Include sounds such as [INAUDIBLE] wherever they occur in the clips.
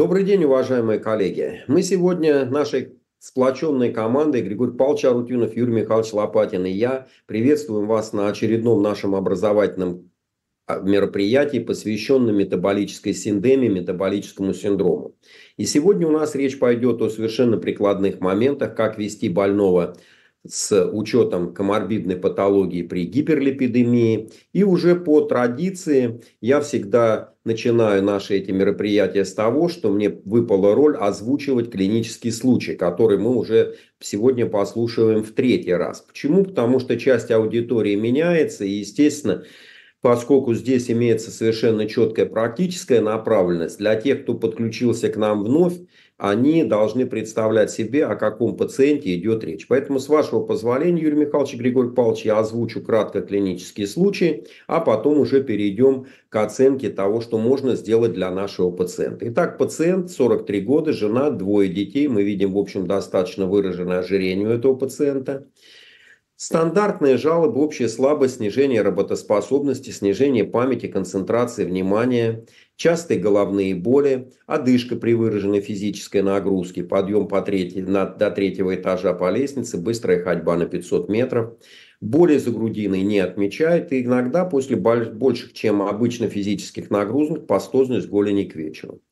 Добрый день, уважаемые коллеги. Мы сегодня нашей сплоченной командой Григорий Павлович Арутюнов, Юрий Михайлович Лопатин и я приветствуем вас на очередном нашем образовательном а, мероприятии, посвященном метаболической синдеме, метаболическому синдрому. И сегодня у нас речь пойдет о совершенно прикладных моментах, как вести больного с учетом коморбидной патологии при гиперлипидемии. И уже по традиции я всегда начинаю наши эти мероприятия с того, что мне выпала роль озвучивать клинический случай, который мы уже сегодня послушаем в третий раз. Почему? Потому что часть аудитории меняется, и, естественно, поскольку здесь имеется совершенно четкая практическая направленность, для тех, кто подключился к нам вновь, они должны представлять себе, о каком пациенте идет речь. Поэтому, с вашего позволения, Юрий Михайлович Григорий Павлович, я озвучу кратко клинические случаи, а потом уже перейдем к оценке того, что можно сделать для нашего пациента. Итак, пациент 43 года, жена, двое детей. Мы видим, в общем, достаточно выраженное ожирение у этого пациента. Стандартные жалобы, общая слабость, снижение работоспособности, снижение памяти, концентрации внимания, частые головные боли, одышка при выраженной физической нагрузке, подъем по третий, на, до третьего этажа по лестнице, быстрая ходьба на 500 метров. Боли за грудиной не отмечают, и иногда после больших, чем обычно физических нагрузок, пастозность голени к вечеру.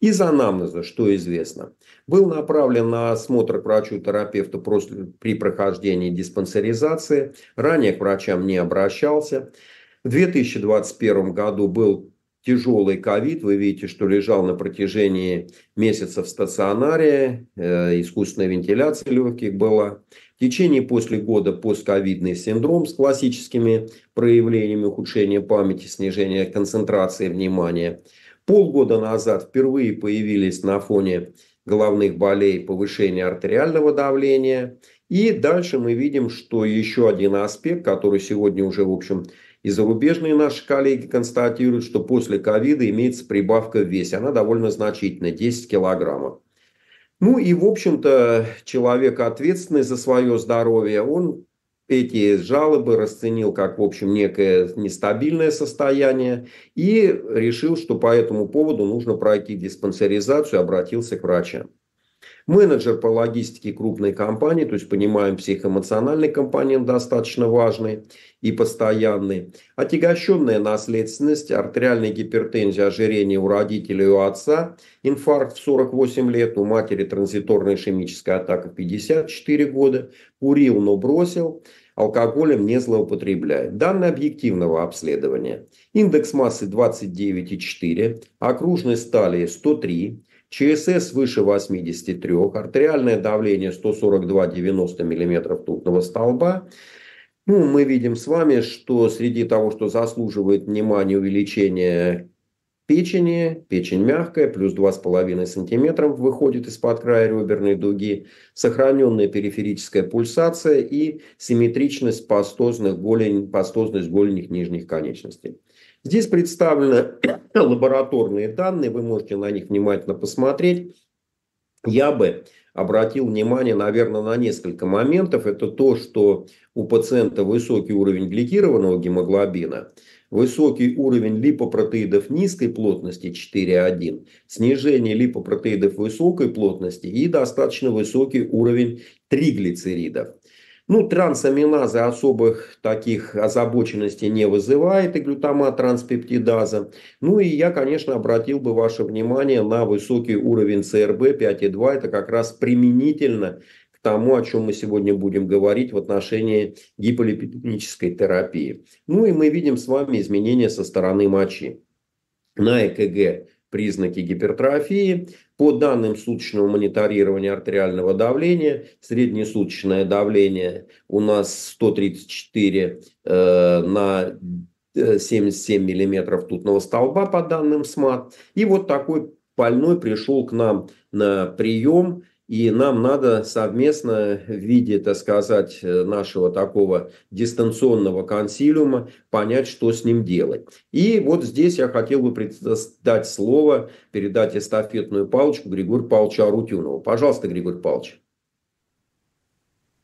Из анамнеза, что известно, был направлен на осмотр к врачу-терапевту при прохождении диспансеризации, ранее к врачам не обращался. В 2021 году был тяжелый ковид, вы видите, что лежал на протяжении месяца в стационаре, э, искусственная вентиляция легких была. В течение после года постковидный синдром с классическими проявлениями ухудшения памяти, снижения концентрации внимания – полгода назад впервые появились на фоне головных болей повышение артериального давления. И дальше мы видим, что еще один аспект, который сегодня уже, в общем, и зарубежные наши коллеги констатируют, что после ковида имеется прибавка в весе. Она довольно значительная, 10 килограммов. Ну и, в общем-то, человек ответственный за свое здоровье, он эти жалобы расценил как, в общем, некое нестабильное состояние и решил, что по этому поводу нужно пройти диспансеризацию, обратился к врачам. Менеджер по логистике крупной компании, то есть понимаем психоэмоциональный компонент достаточно важный и постоянный. Отягощенная наследственность, артериальная гипертензия, ожирение у родителей и у отца, инфаркт в 48 лет, у матери транзиторная ишемическая атака в 54 года, курил, но бросил – алкоголем не злоупотребляет. Данные объективного обследования. Индекс массы 29,4, окружность талии 103, ЧСС выше 83, артериальное давление 142,90 мм тутного столба. Ну, мы видим с вами, что среди того, что заслуживает внимания увеличение печени, печень мягкая, плюс 2,5 см выходит из-под края реберной дуги, сохраненная периферическая пульсация и симметричность пастозных голень, пастозность голенях нижних конечностей. Здесь представлены [COUGHS] лабораторные данные, вы можете на них внимательно посмотреть. Я бы обратил внимание, наверное, на несколько моментов. Это то, что у пациента высокий уровень гликированного гемоглобина – Высокий уровень липопротеидов низкой плотности 4,1, снижение липопротеидов высокой плотности и достаточно высокий уровень триглицеридов. Ну, трансаминаза особых таких озабоченностей не вызывает, и глютамат транспептидаза. Ну и я, конечно, обратил бы ваше внимание на высокий уровень ЦРБ 5,2. Это как раз применительно тому, о чем мы сегодня будем говорить в отношении гиполипидемической терапии. Ну и мы видим с вами изменения со стороны мочи. На ЭКГ признаки гипертрофии. По данным суточного мониторирования артериального давления, среднесуточное давление у нас 134 э, на 77 э, миллиметров тутного столба по данным СМАТ. И вот такой больной пришел к нам на прием и нам надо совместно в виде, так сказать, э, нашего такого дистанционного консилиума понять, что с ним делать. И вот здесь я хотел бы дать слово, передать эстафетную палочку Григорию Павловичу Арутюнову. Пожалуйста, Григорий Павлович.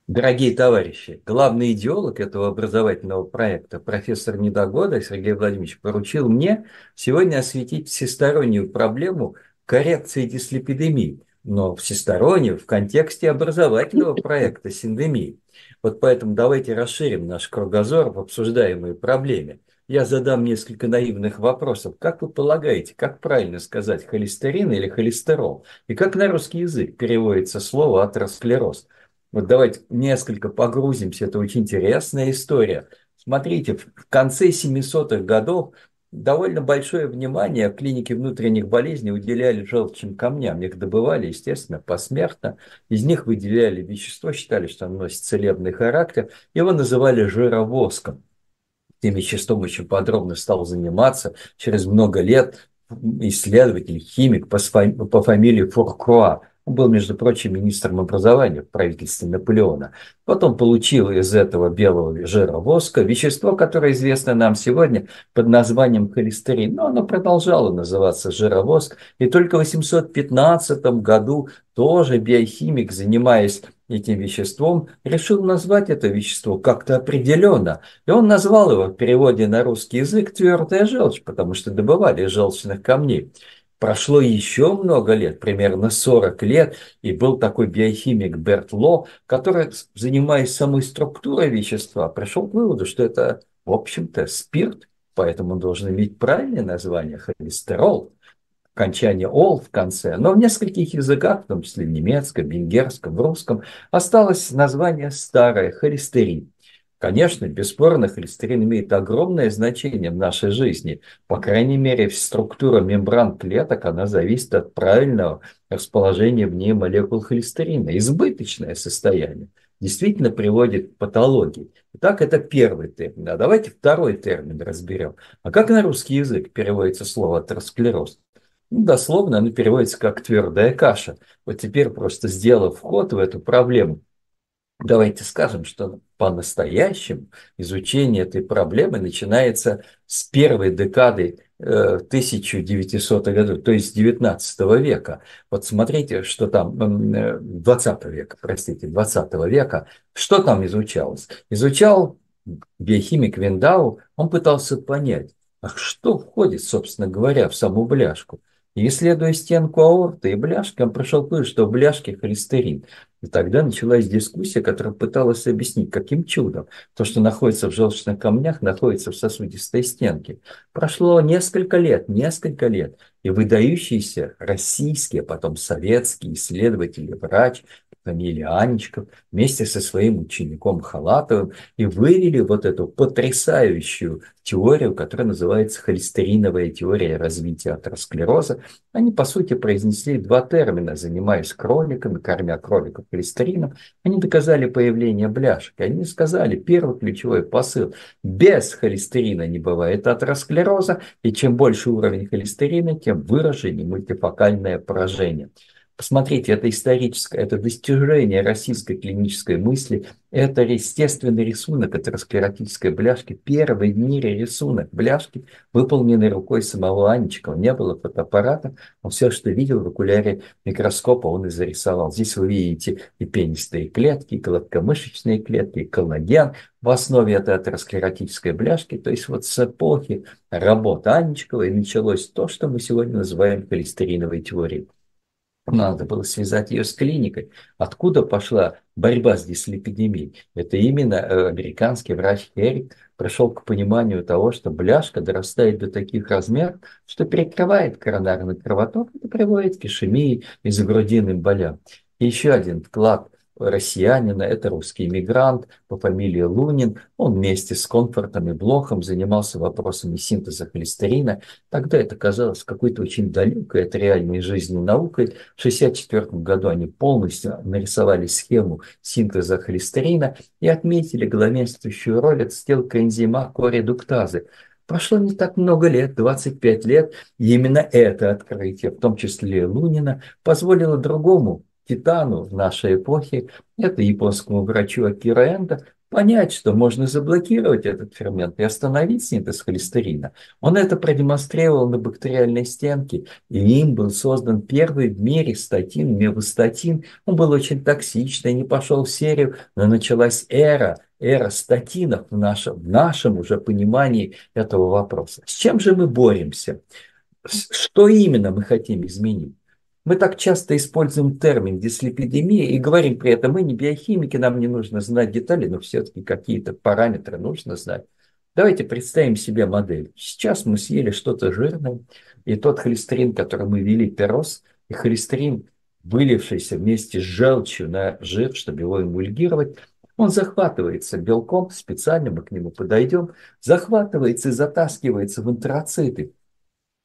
Дорогие товарищи, главный идеолог этого образовательного проекта, профессор Недогода Сергей Владимирович, поручил мне сегодня осветить всестороннюю проблему коррекции дислепидемии – но всесторонне в контексте образовательного [LAUGHS] проекта синдемии. Вот поэтому давайте расширим наш кругозор в обсуждаемой проблеме. Я задам несколько наивных вопросов. Как вы полагаете, как правильно сказать холестерин или холестерол? И как на русский язык переводится слово атеросклероз? Вот давайте несколько погрузимся, это очень интересная история. Смотрите, в конце 700-х годов довольно большое внимание клинике внутренних болезней уделяли желчным камням. Их добывали, естественно, посмертно. Из них выделяли вещество, считали, что оно носит целебный характер. Его называли жировоском. Тем веществом очень подробно стал заниматься. Через много лет исследователь, химик по, по фамилии Фуркруа – был, между прочим, министром образования в правительстве Наполеона. Потом получил из этого белого жира воска вещество, которое известно нам сегодня под названием холестерин. Но оно продолжало называться жировоск. И только в 815 году тоже биохимик, занимаясь этим веществом, решил назвать это вещество как-то определенно. И он назвал его в переводе на русский язык твердая желчь, потому что добывали желчных камней. Прошло еще много лет, примерно 40 лет, и был такой биохимик Берт Ло, который, занимаясь самой структурой вещества, пришел к выводу, что это, в общем-то, спирт, поэтому он должен иметь правильное название – холестерол, окончание «ол» в конце, но в нескольких языках, в том числе в немецком, венгерском, в русском, осталось название старое – холестерин. Конечно, бесспорно, холестерин имеет огромное значение в нашей жизни. По крайней мере, структура мембран клеток, она зависит от правильного расположения в ней молекул холестерина. Избыточное состояние действительно приводит к патологии. Итак, это первый термин. А давайте второй термин разберем. А как на русский язык переводится слово атеросклероз? Ну, дословно оно переводится как твердая каша. Вот теперь просто сделав вход в эту проблему, Давайте скажем, что по-настоящему изучение этой проблемы начинается с первой декады 1900-х э, годов, то есть 19 века. Вот смотрите, что там, 20 э, века, простите, 20 века, что там изучалось? Изучал биохимик Виндау, он пытался понять, а что входит, собственно говоря, в саму бляшку? И исследуя стенку аорты и бляшки, он пришел к выводу, что в бляшке холестерин. И тогда началась дискуссия, которая пыталась объяснить, каким чудом то, что находится в желчных камнях, находится в сосудистой стенке. Прошло несколько лет, несколько лет, и выдающиеся российские, а потом советские исследователи, врач фамилия Анечков, вместе со своим учеником Халатовым и вывели вот эту потрясающую теорию, которая называется холестериновая теория развития атеросклероза. Они, по сути, произнесли два термина, занимаясь кроликами, кормя кроликов холестерином. Они доказали появление бляшек. Они сказали, первый ключевой посыл, без холестерина не бывает атеросклероза, и чем больше уровень холестерина, тем выраженнее мультифокальное поражение. Посмотрите, это историческое, это достижение российской клинической мысли, это естественный рисунок атеросклеротической бляшки, первый в мире рисунок бляшки, выполненный рукой самого Анечкова. Не было фотоаппарата, он все, что видел в окуляре микроскопа, он и зарисовал. Здесь вы видите и пенистые клетки, и гладкомышечные клетки, и коллаген в основе этой атеросклеротической бляшки. То есть вот с эпохи работы Анечкова и началось то, что мы сегодня называем холестериновой теорией. Надо было связать ее с клиникой. Откуда пошла борьба с дислепидемией? Это именно э, американский врач Эрик пришел к пониманию того, что бляшка дорастает до таких размеров, что перекрывает коронарный кровоток, и приводит к ишемии и загрудинным болям. И еще один вклад россиянина, это русский иммигрант по фамилии Лунин. Он вместе с Конфортом и Блохом занимался вопросами синтеза холестерина. Тогда это казалось какой-то очень далекой от реальной жизни наукой. В 1964 году они полностью нарисовали схему синтеза холестерина и отметили главенствующую роль отстилка энзима коредуктазы, Прошло не так много лет, 25 лет, и именно это открытие, в том числе Лунина, позволило другому титану нашей эпохи, это японскому врачу Акира Энда, понять, что можно заблокировать этот фермент и остановить синтез холестерина. Он это продемонстрировал на бактериальной стенке, и им был создан первый в мире статин, мевостатин. Он был очень токсичный, не пошел в серию, но началась эра, эра статинов в нашем, в нашем уже понимании этого вопроса. С чем же мы боремся? Что именно мы хотим изменить? Мы так часто используем термин дислепидемия и говорим при этом, мы не биохимики, нам не нужно знать детали, но все-таки какие-то параметры нужно знать. Давайте представим себе модель. Сейчас мы съели что-то жирное, и тот холестерин, который мы вели перос, и холестерин, вылившийся вместе с желчью на жир, чтобы его эмульгировать, он захватывается белком, специально мы к нему подойдем, захватывается и затаскивается в энтероциты,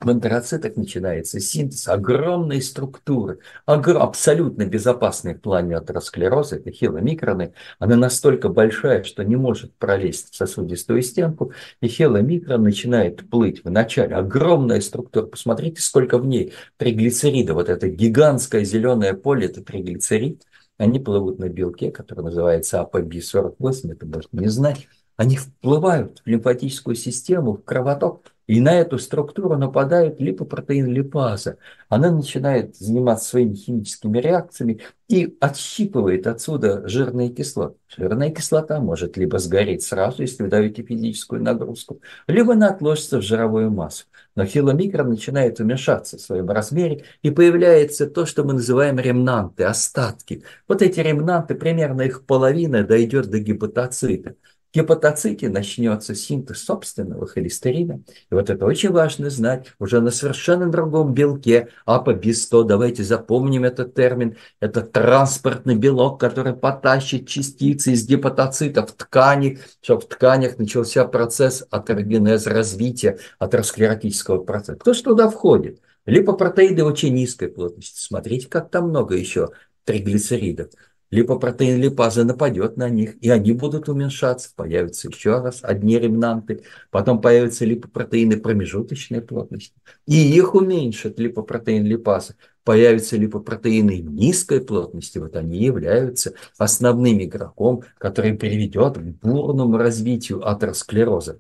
в антрацитах начинается синтез огромной структуры, абсолютно безопасной в плане атеросклероза, это хиломикроны. Она настолько большая, что не может пролезть в сосудистую стенку, и хиломикрон начинает плыть. Вначале огромная структура, посмотрите, сколько в ней триглицерида, вот это гигантское зеленое поле, это триглицерид, они плывут на белке, который называется АПБ-48, это может не знать, они вплывают в лимфатическую систему, в кровоток, и на эту структуру нападают липопротеин липаза. Она начинает заниматься своими химическими реакциями и отщипывает отсюда жирные кислоты. Жирная кислота может либо сгореть сразу, если вы даете физическую нагрузку, либо она отложится в жировую массу. Но хиломикро начинает уменьшаться в своем размере, и появляется то, что мы называем ремнанты, остатки. Вот эти ремнанты, примерно их половина дойдет до гепатоцита – гепатоците начнется синтез собственного холестерина. И вот это очень важно знать уже на совершенно другом белке. апо 100 давайте запомним этот термин. Это транспортный белок, который потащит частицы из гепатоцитов в ткани, чтобы в тканях начался процесс атерогенеза развития атеросклеротического процесса. Кто же туда входит? Липопротеиды очень низкой плотности. Смотрите, как там много еще триглицеридов липопротеин липаза нападет на них, и они будут уменьшаться, появятся еще раз одни ремнанты, потом появятся липопротеины промежуточной плотности, и их уменьшат липопротеин липаза, появятся липопротеины низкой плотности, вот они являются основным игроком, который приведет к бурному развитию атеросклероза.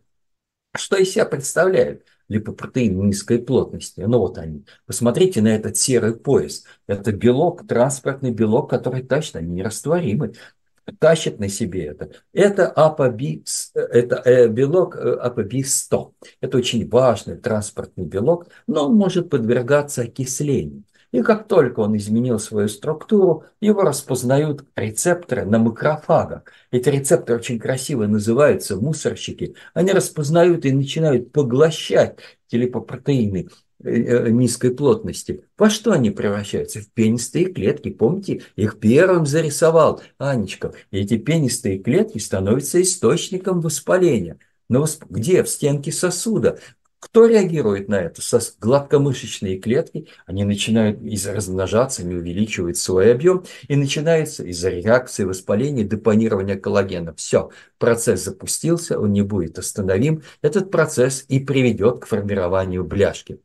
Что из себя представляют липопротеины низкой плотности. Ну вот они. Посмотрите на этот серый пояс. Это белок, транспортный белок, который тащит, они нерастворимы тащит на себе это. Это ApoB, это э, белок ApoB100. Э, это очень важный транспортный белок, но он может подвергаться окислению. И как только он изменил свою структуру, его распознают рецепторы на макрофагах. Эти рецепторы очень красиво называются мусорщики. Они распознают и начинают поглощать телепопротеины э, э, низкой плотности. Во что они превращаются? В пенистые клетки. Помните, их первым зарисовал Анечка. И эти пенистые клетки становятся источником воспаления. Но где? В стенке сосуда. Кто реагирует на это? Со гладкомышечные клетки, они начинают из размножаться, они увеличивают свой объем, и начинается из-за реакции воспаления депонирования коллагена. Все, процесс запустился, он не будет остановим. Этот процесс и приведет к формированию бляшки.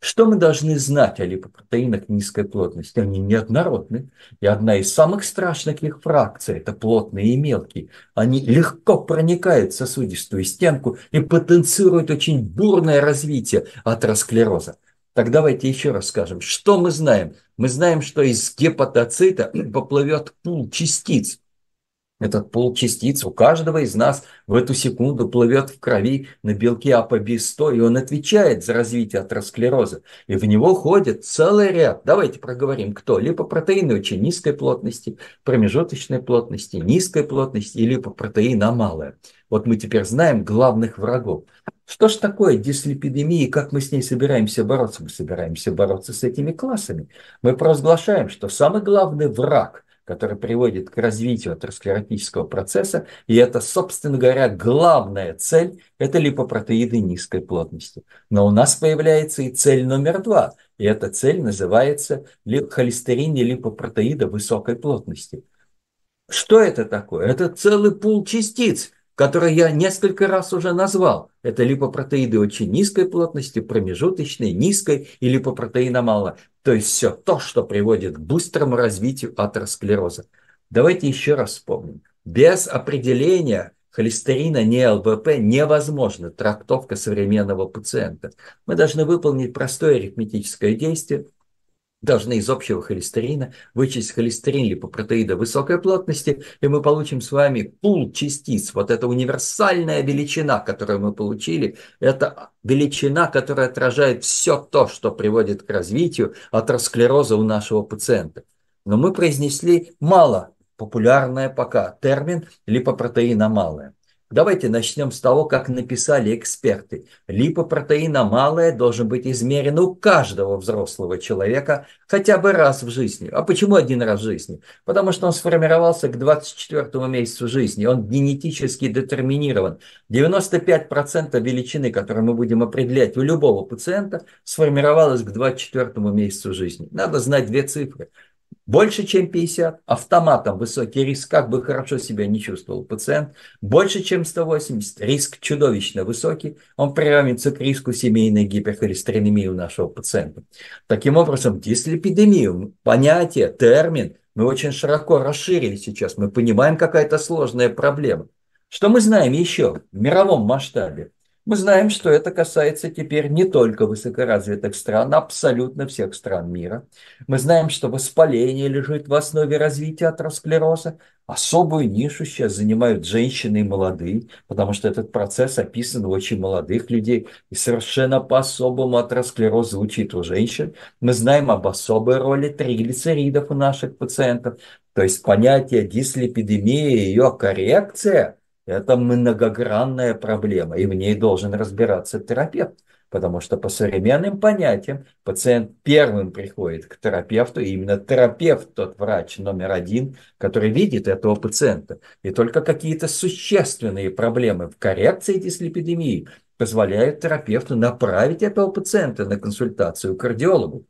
Что мы должны знать о липопротеинах низкой плотности? Они неоднородны. И одна из самых страшных их фракций – это плотные и мелкие. Они легко проникают в сосудистую стенку и потенцируют очень бурное развитие атеросклероза. Так давайте еще раз скажем, что мы знаем? Мы знаем, что из гепатоцита [CLEARS THROAT] поплывет пул частиц – этот пол частиц у каждого из нас в эту секунду плывет в крови на белке АПБ-100, и он отвечает за развитие атеросклероза. И в него ходит целый ряд, давайте проговорим, кто, липопротеины очень низкой плотности, промежуточной плотности, низкой плотности и липопротеина малая. Вот мы теперь знаем главных врагов. Что ж такое дислипидемия и как мы с ней собираемся бороться? Мы собираемся бороться с этими классами. Мы провозглашаем, что самый главный враг – который приводит к развитию атеросклеротического процесса. И это, собственно говоря, главная цель – это липопротеиды низкой плотности. Но у нас появляется и цель номер два. И эта цель называется холестерин и липопротеида высокой плотности. Что это такое? Это целый пул частиц – которые я несколько раз уже назвал. Это липопротеиды очень низкой плотности, промежуточной, низкой и липопротеина мало. То есть все то, что приводит к быстрому развитию атеросклероза. Давайте еще раз вспомним. Без определения холестерина не ЛВП невозможна трактовка современного пациента. Мы должны выполнить простое арифметическое действие – должны из общего холестерина вычесть холестерин липопротеида высокой плотности, и мы получим с вами пул частиц. Вот эта универсальная величина, которую мы получили, это величина, которая отражает все то, что приводит к развитию атеросклероза у нашего пациента. Но мы произнесли мало популярное пока термин липопротеина малая. Давайте начнем с того, как написали эксперты. Липопротеина малая должен быть измерен у каждого взрослого человека хотя бы раз в жизни. А почему один раз в жизни? Потому что он сформировался к 24 месяцу жизни, он генетически детерминирован. 95% величины, которую мы будем определять у любого пациента, сформировалась к 24 месяцу жизни. Надо знать две цифры больше, чем 50, автоматом высокий риск, как бы хорошо себя не чувствовал пациент, больше, чем 180, риск чудовищно высокий, он приравнится к риску семейной гиперхолестеринемии у нашего пациента. Таким образом, дислепидемию, понятие, термин, мы очень широко расширили сейчас, мы понимаем, какая это сложная проблема. Что мы знаем еще в мировом масштабе? Мы знаем, что это касается теперь не только высокоразвитых стран, абсолютно всех стран мира. Мы знаем, что воспаление лежит в основе развития атеросклероза. Особую нишу сейчас занимают женщины и молодые, потому что этот процесс описан у очень молодых людей. И совершенно по-особому атеросклероз звучит у женщин. Мы знаем об особой роли триглицеридов у наших пациентов. То есть понятие дислепидемии и ее коррекция – это многогранная проблема, и в ней должен разбираться терапевт. Потому что по современным понятиям пациент первым приходит к терапевту, и именно терапевт тот врач номер один, который видит этого пациента. И только какие-то существенные проблемы в коррекции дислепидемии позволяют терапевту направить этого пациента на консультацию к кардиологу.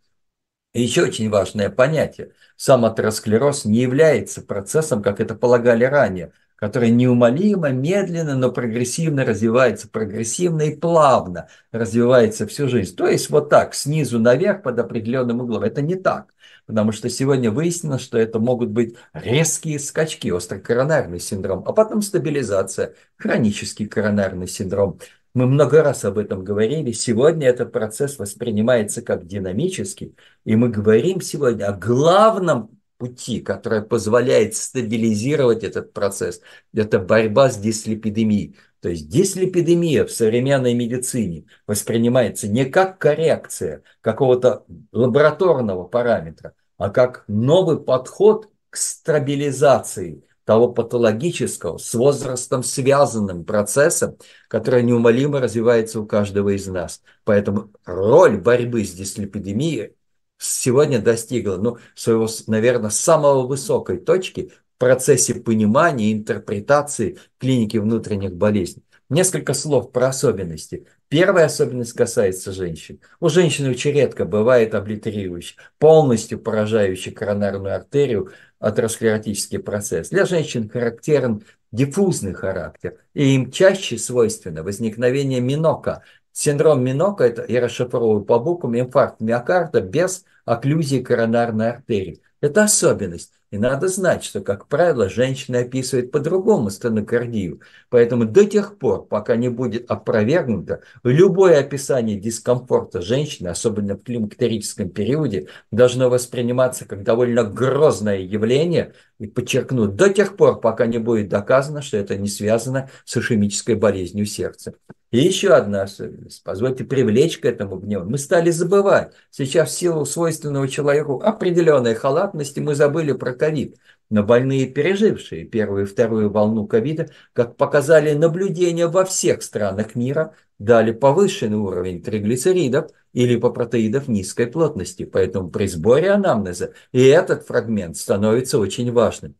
И еще очень важное понятие. Сам атеросклероз не является процессом, как это полагали ранее, которая неумолимо, медленно, но прогрессивно развивается, прогрессивно и плавно развивается всю жизнь. То есть вот так, снизу наверх под определенным углом. Это не так, потому что сегодня выяснено, что это могут быть резкие скачки, острокоронарный синдром, а потом стабилизация, хронический коронарный синдром, мы много раз об этом говорили. Сегодня этот процесс воспринимается как динамический. И мы говорим сегодня о главном пути, которая позволяет стабилизировать этот процесс, это борьба с дислепидемией. То есть дислепидемия в современной медицине воспринимается не как коррекция какого-то лабораторного параметра, а как новый подход к стабилизации того патологического, с возрастом связанным процессом, который неумолимо развивается у каждого из нас. Поэтому роль борьбы с дислепидемией сегодня достигла, ну, своего, наверное, самого высокой точки в процессе понимания и интерпретации клиники внутренних болезней. Несколько слов про особенности. Первая особенность касается женщин. У женщин очень редко бывает облитерирующий, полностью поражающий коронарную артерию атеросклеротический процесс. Для женщин характерен диффузный характер, и им чаще свойственно возникновение минока, Синдром Минока – это, я расшифровываю по буквам, инфаркт миокарда без окклюзии коронарной артерии. Это особенность. И надо знать, что, как правило, женщина описывает по-другому стенокардию. Поэтому до тех пор, пока не будет опровергнуто, любое описание дискомфорта женщины, особенно в климактерическом периоде, должно восприниматься как довольно грозное явление, и подчеркну, до тех пор, пока не будет доказано, что это не связано с ишемической болезнью сердца. И еще одна особенность, позвольте привлечь к этому гневу. Мы стали забывать, сейчас в силу свойственного человеку определенной халатности, мы забыли про ковид. Но больные, пережившие первую и вторую волну ковида, как показали наблюдения во всех странах мира, дали повышенный уровень триглицеридов и липопротеидов низкой плотности. Поэтому при сборе анамнеза и этот фрагмент становится очень важным.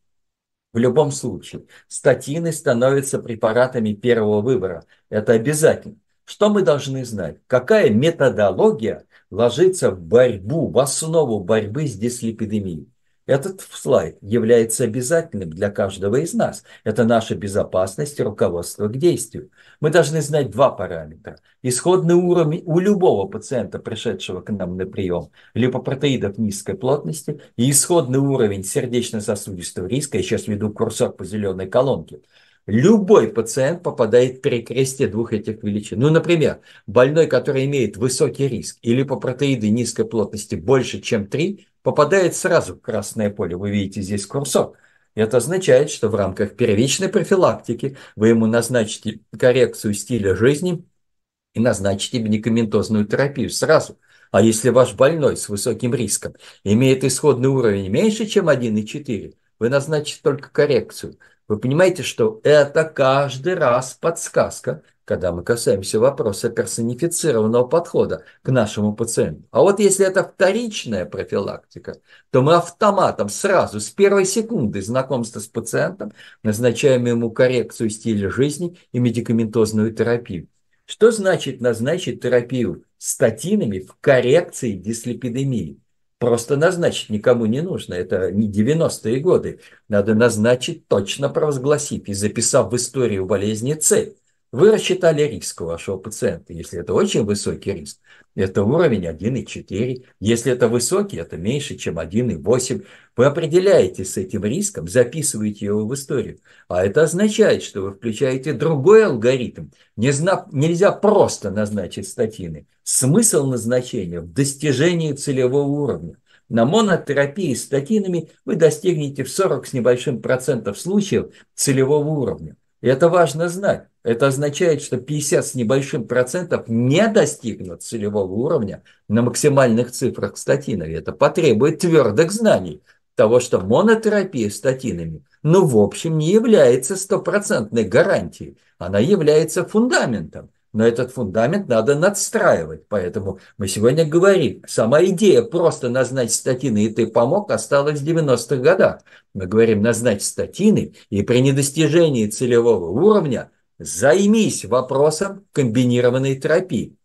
В любом случае, статины становятся препаратами первого выбора. Это обязательно. Что мы должны знать? Какая методология ложится в борьбу, в основу борьбы с дислепидемией? Этот слайд является обязательным для каждого из нас. Это наша безопасность и руководство к действию. Мы должны знать два параметра. Исходный уровень у любого пациента, пришедшего к нам на прием, липопротеидов низкой плотности и исходный уровень сердечно-сосудистого риска. Я сейчас веду курсор по зеленой колонке. Любой пациент попадает в перекрестие двух этих величин. Ну, например, больной, который имеет высокий риск или по протеиды низкой плотности больше, чем 3, попадает сразу в красное поле. Вы видите здесь курсор. И это означает, что в рамках первичной профилактики вы ему назначите коррекцию стиля жизни и назначите медикаментозную терапию сразу. А если ваш больной с высоким риском имеет исходный уровень меньше, чем 1,4, вы назначите только коррекцию. Вы понимаете, что это каждый раз подсказка, когда мы касаемся вопроса персонифицированного подхода к нашему пациенту. А вот если это вторичная профилактика, то мы автоматом сразу, с первой секунды знакомства с пациентом, назначаем ему коррекцию стиля жизни и медикаментозную терапию. Что значит назначить терапию статинами в коррекции дислепидемии? Просто назначить никому не нужно, это не 90-е годы. Надо назначить, точно провозгласив и записав в историю болезни цель – вы рассчитали риск вашего пациента. Если это очень высокий риск, это уровень 1,4. Если это высокий, это меньше, чем 1,8. Вы определяете с этим риском, записываете его в историю. А это означает, что вы включаете другой алгоритм. Не зна... Нельзя просто назначить статины. Смысл назначения в достижении целевого уровня. На монотерапии с статинами вы достигнете в 40 с небольшим процентов случаев целевого уровня. И это важно знать. Это означает, что 50 с небольшим процентов не достигнут целевого уровня на максимальных цифрах статинов. Это потребует твердых знаний того, что монотерапия статинами, ну, в общем, не является стопроцентной гарантией. Она является фундаментом но этот фундамент надо надстраивать. Поэтому мы сегодня говорим, сама идея просто назначить статины и ты помог осталась в 90-х годах. Мы говорим назначить статины и при недостижении целевого уровня займись вопросом комбинированной терапии.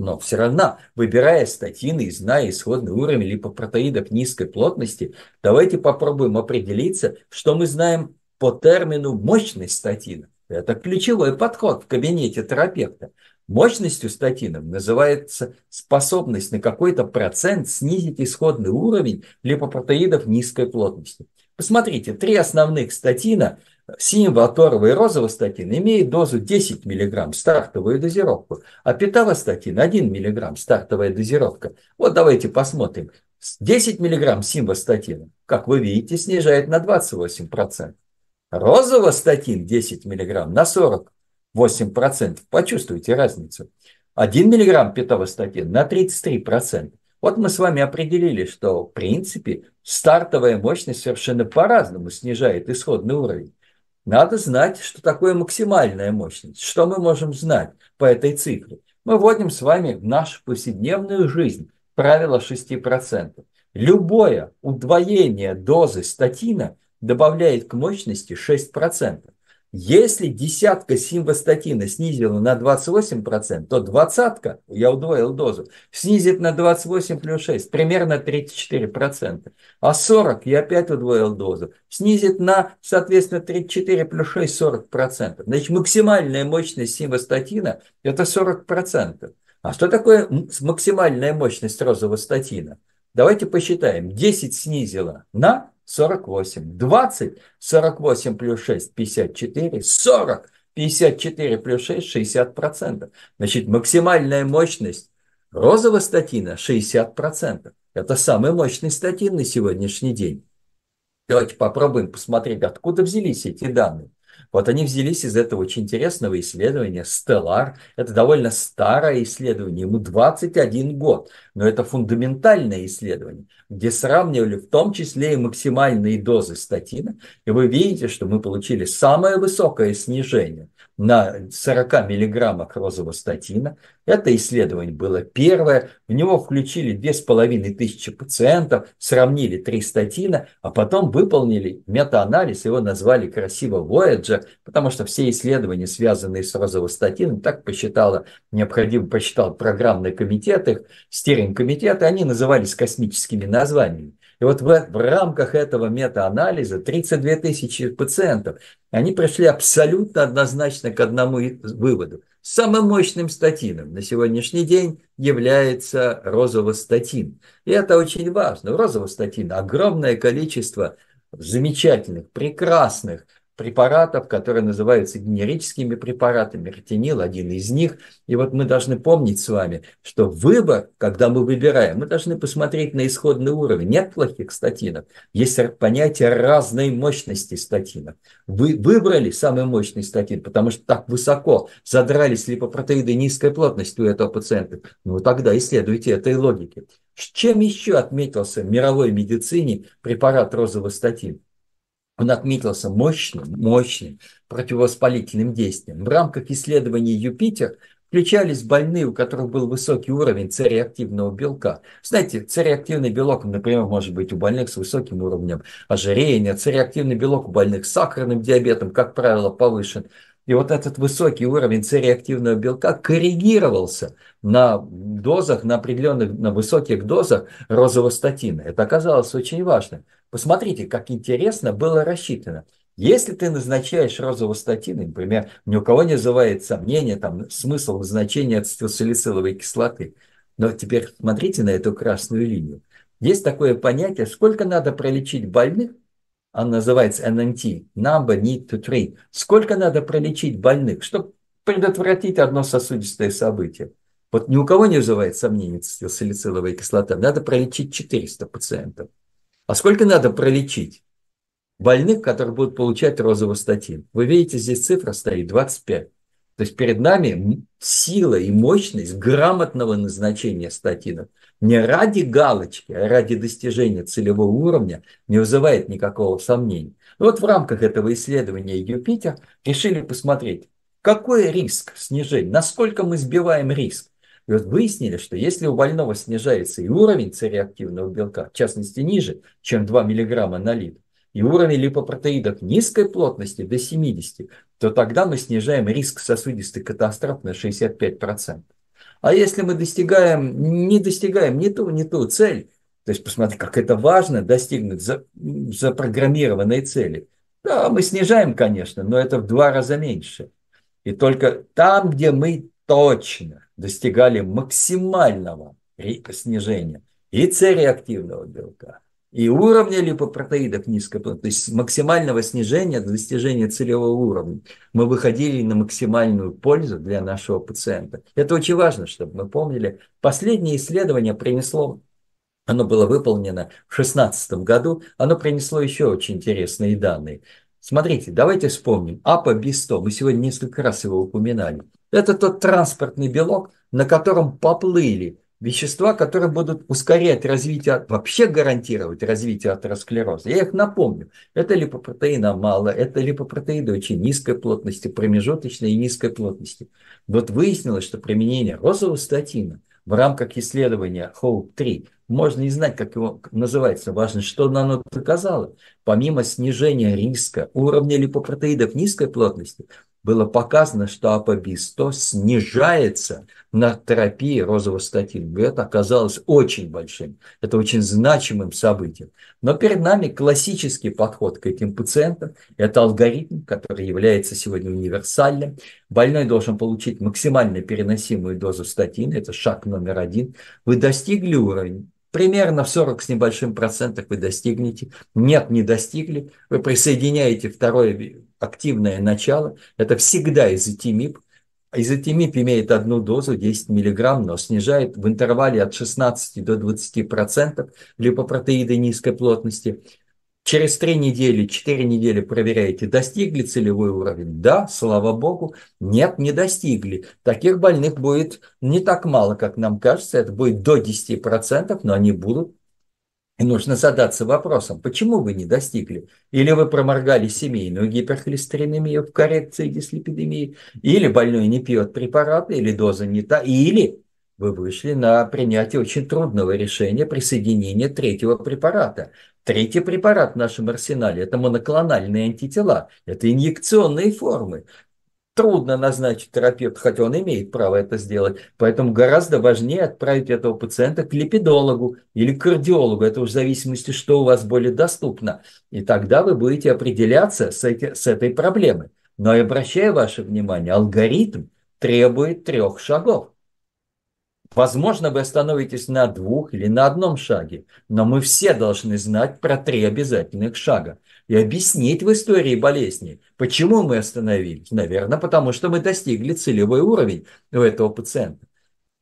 Но все равно, выбирая статины и зная исходный уровень липопротеидов низкой плотности, давайте попробуем определиться, что мы знаем по термину мощность статина. Это ключевой подход в кабинете терапевта. Мощностью статинов называется способность на какой-то процент снизить исходный уровень липопротеидов низкой плотности. Посмотрите, три основных статина, синего, торова и розового статина, имеют дозу 10 мг, стартовую дозировку, а питавостатин 1 мг, стартовая дозировка. Вот давайте посмотрим. 10 мг симвостатина, как вы видите, снижает на 28%. процентов. Розовостатин 10 мг на 48%. Почувствуйте разницу. 1 мг питовостатин на 33%. Вот мы с вами определили, что в принципе стартовая мощность совершенно по-разному снижает исходный уровень. Надо знать, что такое максимальная мощность, что мы можем знать по этой цифре. Мы вводим с вами в нашу повседневную жизнь правило 6%. Любое удвоение дозы статина добавляет к мощности 6%. Если десятка симвостатина снизила на 28%, то двадцатка, я удвоил дозу, снизит на 28 плюс 6, примерно 34%. А 40, я опять удвоил дозу, снизит на, соответственно, 34 плюс 6, 40%. Значит, максимальная мощность симвостатина – это 40%. А что такое максимальная мощность розового статина? Давайте посчитаем. 10 снизила на 48. 20, 48 плюс 6, 54, 40, 54 плюс 6, 60 процентов. Значит, максимальная мощность розового статина 60 процентов. Это самый мощный статин на сегодняшний день. Давайте попробуем посмотреть, откуда взялись эти данные. Вот они взялись из этого очень интересного исследования «Стеллар». Это довольно старое исследование, ему 21 год, но это фундаментальное исследование где сравнивали в том числе и максимальные дозы статина, и вы видите, что мы получили самое высокое снижение на 40 миллиграммах розового статина. Это исследование было первое. В него включили 2500 пациентов, сравнили три статина, а потом выполнили метаанализ, его назвали красиво Voyager, потому что все исследования, связанные с розовым статином, так посчитала, необходимо посчитал программный комитет их, стеринг комитет, и они назывались космическими названиями. И вот в, в рамках этого метаанализа 32 тысячи пациентов, они пришли абсолютно однозначно к одному выводу. Самым мощным статином на сегодняшний день является розовостатин. И это очень важно. Розовостатин – огромное количество замечательных, прекрасных – препаратов, которые называются генерическими препаратами, ретинил один из них. И вот мы должны помнить с вами, что выбор, когда мы выбираем, мы должны посмотреть на исходный уровень. Нет плохих статинов, есть понятие разной мощности статинов. Вы выбрали самый мощный статин, потому что так высоко задрались липопротеиды низкой плотности у этого пациента. Ну тогда исследуйте этой логике. С чем еще отметился в мировой медицине препарат розовый статин? он отметился мощным, мощным противовоспалительным действием. В рамках исследований Юпитер включались больные, у которых был высокий уровень цереактивного белка. Знаете, цереактивный белок, например, может быть у больных с высоким уровнем ожирения, цереактивный белок у больных с сахарным диабетом, как правило, повышен. И вот этот высокий уровень цереактивного белка коррегировался на дозах, на определенных, на высоких дозах розовостатина. Это оказалось очень важным. Посмотрите, как интересно было рассчитано. Если ты назначаешь розовостатины, например, ни у кого не вызывает сомнения там, смысл назначения ацетилсалициловой кислоты. Но теперь смотрите на эту красную линию. Есть такое понятие, сколько надо пролечить больных, оно называется NNT, number need to treat. Сколько надо пролечить больных, чтобы предотвратить одно сосудистое событие. Вот ни у кого не вызывает сомнений салициловая кислота. Надо пролечить 400 пациентов. А сколько надо пролечить больных, которые будут получать статин? Вы видите, здесь цифра стоит 25. То есть перед нами сила и мощность грамотного назначения статинов не ради галочки, а ради достижения целевого уровня не вызывает никакого сомнения. Ну вот в рамках этого исследования Юпитер решили посмотреть, какой риск снижения, насколько мы сбиваем риск и вот выяснили, что если у больного снижается и уровень цереактивного белка, в частности ниже, чем 2 мг на литр, и уровень липопротеидов низкой плотности до 70, то тогда мы снижаем риск сосудистой катастроф на 65%. А если мы достигаем, не достигаем ни ту, ни ту цель, то есть посмотри, как это важно достигнуть за, запрограммированной цели. Да, мы снижаем, конечно, но это в два раза меньше. И только там, где мы точно достигали максимального снижения и С-реактивного белка, и уровня липопротеидов низкого, то есть максимального снижения до достижения целевого уровня. Мы выходили на максимальную пользу для нашего пациента. Это очень важно, чтобы мы помнили. Последнее исследование принесло оно было выполнено в 2016 году. Оно принесло еще очень интересные данные. Смотрите, давайте вспомним апо 100 Мы сегодня несколько раз его упоминали. Это тот транспортный белок, на котором поплыли вещества, которые будут ускорять развитие, вообще гарантировать развитие атеросклероза. Я их напомню. Это липопротеина мало, это липопротеиды очень низкой плотности, промежуточной и низкой плотности. Вот выяснилось, что применение розового статина в рамках исследования HOPE-3 можно не знать, как его называется. Важно, что оно доказало. Помимо снижения риска уровня липопротеидов низкой плотности, было показано, что апо снижается на терапии розового розовостатин. Это оказалось очень большим, это очень значимым событием. Но перед нами классический подход к этим пациентам. Это алгоритм, который является сегодня универсальным. Больной должен получить максимально переносимую дозу статина, это шаг номер один. Вы достигли уровень Примерно в 40 с небольшим процентах вы достигнете. Нет, не достигли. Вы присоединяете второе активное начало. Это всегда изотимип. Изотимип имеет одну дозу 10 мг, но снижает в интервале от 16 до 20% липопротеиды низкой плотности. Через три недели, четыре недели проверяете, достигли целевой уровень. Да, слава богу, нет, не достигли. Таких больных будет не так мало, как нам кажется. Это будет до 10%, но они будут. И нужно задаться вопросом, почему вы не достигли? Или вы проморгали семейную гиперхолестеринемию в коррекции дислепидемии, или больной не пьет препараты, или доза не та, или вы вышли на принятие очень трудного решения присоединения третьего препарата. Третий препарат в нашем арсенале – это моноклональные антитела, это инъекционные формы. Трудно назначить терапевта, хотя он имеет право это сделать. Поэтому гораздо важнее отправить этого пациента к липидологу или кардиологу. Это уж в зависимости, что у вас более доступно. И тогда вы будете определяться с, эти, с этой проблемой. Но я обращаю ваше внимание, алгоритм требует трех шагов – Возможно, вы остановитесь на двух или на одном шаге, но мы все должны знать про три обязательных шага и объяснить в истории болезни, почему мы остановились. Наверное, потому что мы достигли целевой уровень у этого пациента.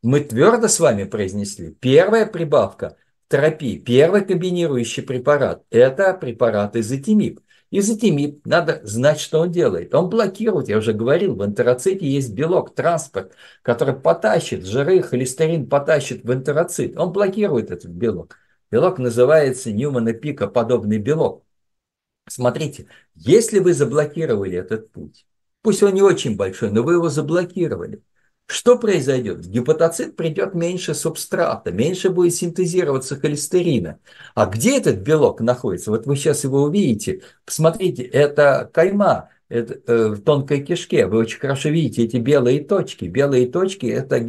Мы твердо с вами произнесли, первая прибавка терапии, первый комбинирующий препарат – это препарат изотимик. И затемит. Надо знать, что он делает. Он блокирует, я уже говорил, в энтероците есть белок, транспорт, который потащит, жиры, холестерин потащит в энтероцит. Он блокирует этот белок. Белок называется Ньюмана Пика подобный белок. Смотрите, если вы заблокировали этот путь, пусть он не очень большой, но вы его заблокировали – что произойдет? гепатоцит придет меньше субстрата, меньше будет синтезироваться холестерина. А где этот белок находится? Вот вы сейчас его увидите. Посмотрите, это кайма это, э, в тонкой кишке. Вы очень хорошо видите эти белые точки. Белые точки – это,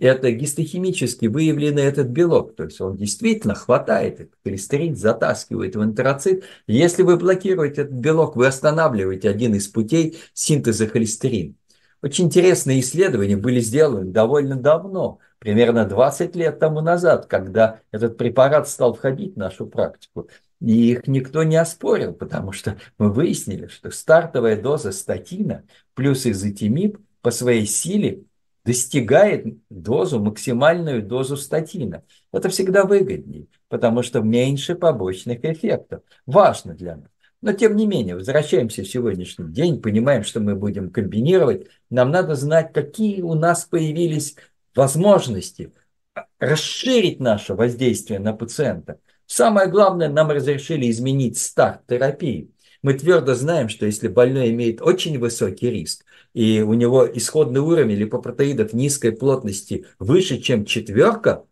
это гистохимически выявленный этот белок. То есть он действительно хватает этот холестерин, затаскивает в энтероцит. Если вы блокируете этот белок, вы останавливаете один из путей синтеза холестерина. Очень интересные исследования были сделаны довольно давно, примерно 20 лет тому назад, когда этот препарат стал входить в нашу практику. И их никто не оспорил, потому что мы выяснили, что стартовая доза статина плюс изотимиб по своей силе достигает дозу, максимальную дозу статина. Это всегда выгоднее, потому что меньше побочных эффектов. Важно для нас. Но тем не менее, возвращаемся в сегодняшний день, понимаем, что мы будем комбинировать. Нам надо знать, какие у нас появились возможности расширить наше воздействие на пациента. Самое главное, нам разрешили изменить старт терапии. Мы твердо знаем, что если больной имеет очень высокий риск, и у него исходный уровень липопротеидов низкой плотности выше, чем четверка,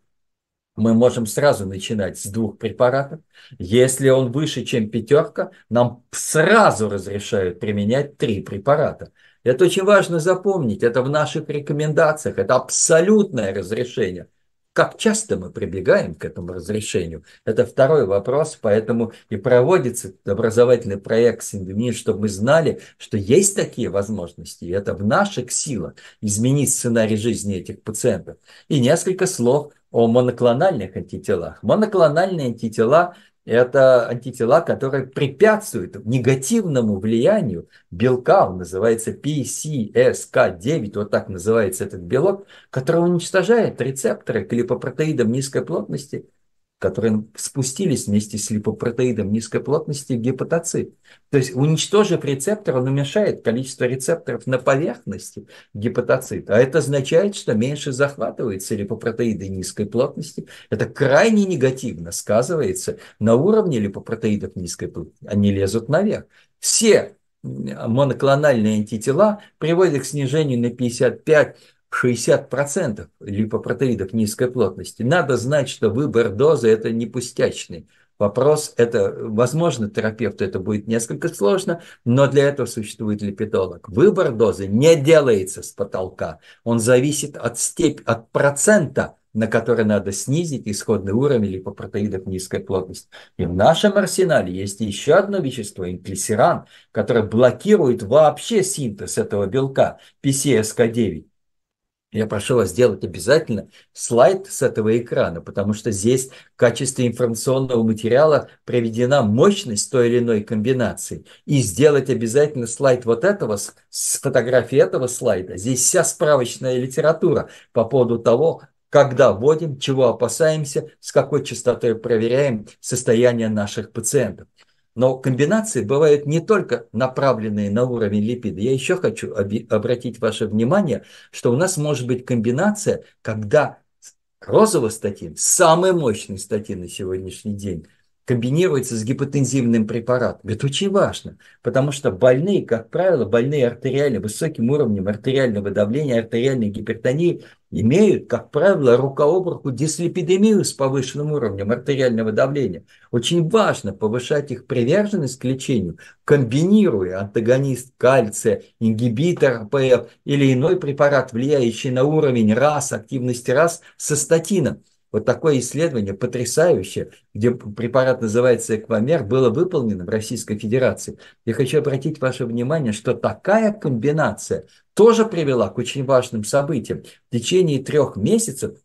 мы можем сразу начинать с двух препаратов. Если он выше, чем пятерка, нам сразу разрешают применять три препарата. Это очень важно запомнить, это в наших рекомендациях, это абсолютное разрешение – как часто мы прибегаем к этому разрешению? Это второй вопрос, поэтому и проводится образовательный проект Синдемии, чтобы мы знали, что есть такие возможности, и это в наших силах изменить сценарий жизни этих пациентов. И несколько слов о моноклональных антителах. Моноклональные антитела это антитела, которые препятствуют негативному влиянию белка, он называется PCSK9, вот так называется этот белок, который уничтожает рецепторы к липопротеидам низкой плотности – которые спустились вместе с липопротеидом низкой плотности гепатоцит. То есть уничтожив рецептор, он уменьшает количество рецепторов на поверхности гепатоцита. А это означает, что меньше захватывается липопротеиды низкой плотности. Это крайне негативно сказывается на уровне липопротеидов низкой плотности. Они лезут наверх. Все моноклональные антитела приводят к снижению на 55 60% липопротеидов низкой плотности. Надо знать, что выбор дозы – это не пустячный. Вопрос – это, возможно, терапевту это будет несколько сложно, но для этого существует липидолог. Выбор дозы не делается с потолка. Он зависит от, степь, от процента, на который надо снизить исходный уровень липопротеидов низкой плотности. И в нашем арсенале есть еще одно вещество, инклисеран, которое блокирует вообще синтез этого белка, PCSK9 я прошу вас сделать обязательно слайд с этого экрана, потому что здесь в качестве информационного материала проведена мощность той или иной комбинации. И сделать обязательно слайд вот этого, с фотографии этого слайда. Здесь вся справочная литература по поводу того, когда вводим, чего опасаемся, с какой частотой проверяем состояние наших пациентов. Но комбинации бывают не только направленные на уровень липида. Я еще хочу обратить ваше внимание, что у нас может быть комбинация, когда розовый статин, самый мощный статин на сегодняшний день – комбинируется с гипотензивным препаратом. Это очень важно, потому что больные, как правило, больные артериально высоким уровнем артериального давления, артериальной гипертонии имеют, как правило, рука об руку дислепидемию с повышенным уровнем артериального давления. Очень важно повышать их приверженность к лечению, комбинируя антагонист кальция, ингибитор ПФ или иной препарат, влияющий на уровень РАС, активности РАС, со статином. Вот такое исследование потрясающее, где препарат называется эквамер, было выполнено в Российской Федерации. Я хочу обратить ваше внимание, что такая комбинация тоже привела к очень важным событиям. В течение трех месяцев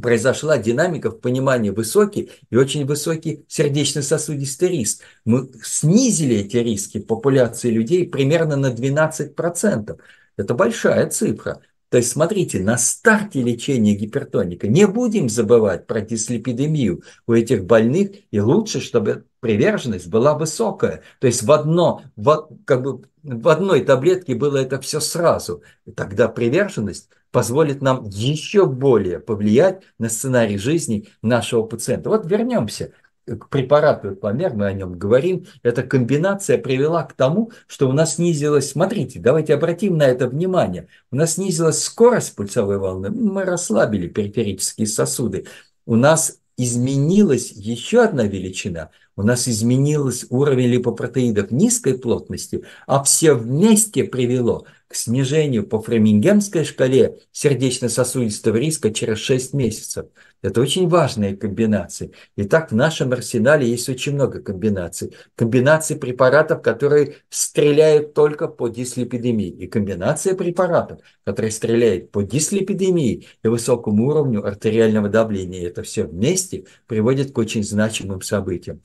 произошла динамика в понимании высокий и очень высокий сердечно-сосудистый риск. Мы снизили эти риски популяции людей примерно на 12%. Это большая цифра. То есть, смотрите, на старте лечения гипертоника не будем забывать про дислепидемию у этих больных, и лучше, чтобы приверженность была высокая. То есть в, одно, в, как бы, в одной таблетке было это все сразу. И тогда приверженность позволит нам еще более повлиять на сценарий жизни нашего пациента. Вот вернемся к препарату, планер, мы о нем говорим, эта комбинация привела к тому, что у нас снизилась, смотрите, давайте обратим на это внимание, у нас снизилась скорость пульсовой волны, мы расслабили периферические сосуды, у нас изменилась еще одна величина, у нас изменилась уровень липопротеидов низкой плотности, а все вместе привело к снижению по фремингемской шкале сердечно-сосудистого риска через 6 месяцев. Это очень важные комбинации. И так в нашем арсенале есть очень много комбинаций. Комбинации препаратов, которые стреляют только по дислепидемии. И комбинация препаратов, которые стреляют по дислепидемии и высокому уровню артериального давления. Это все вместе приводит к очень значимым событиям.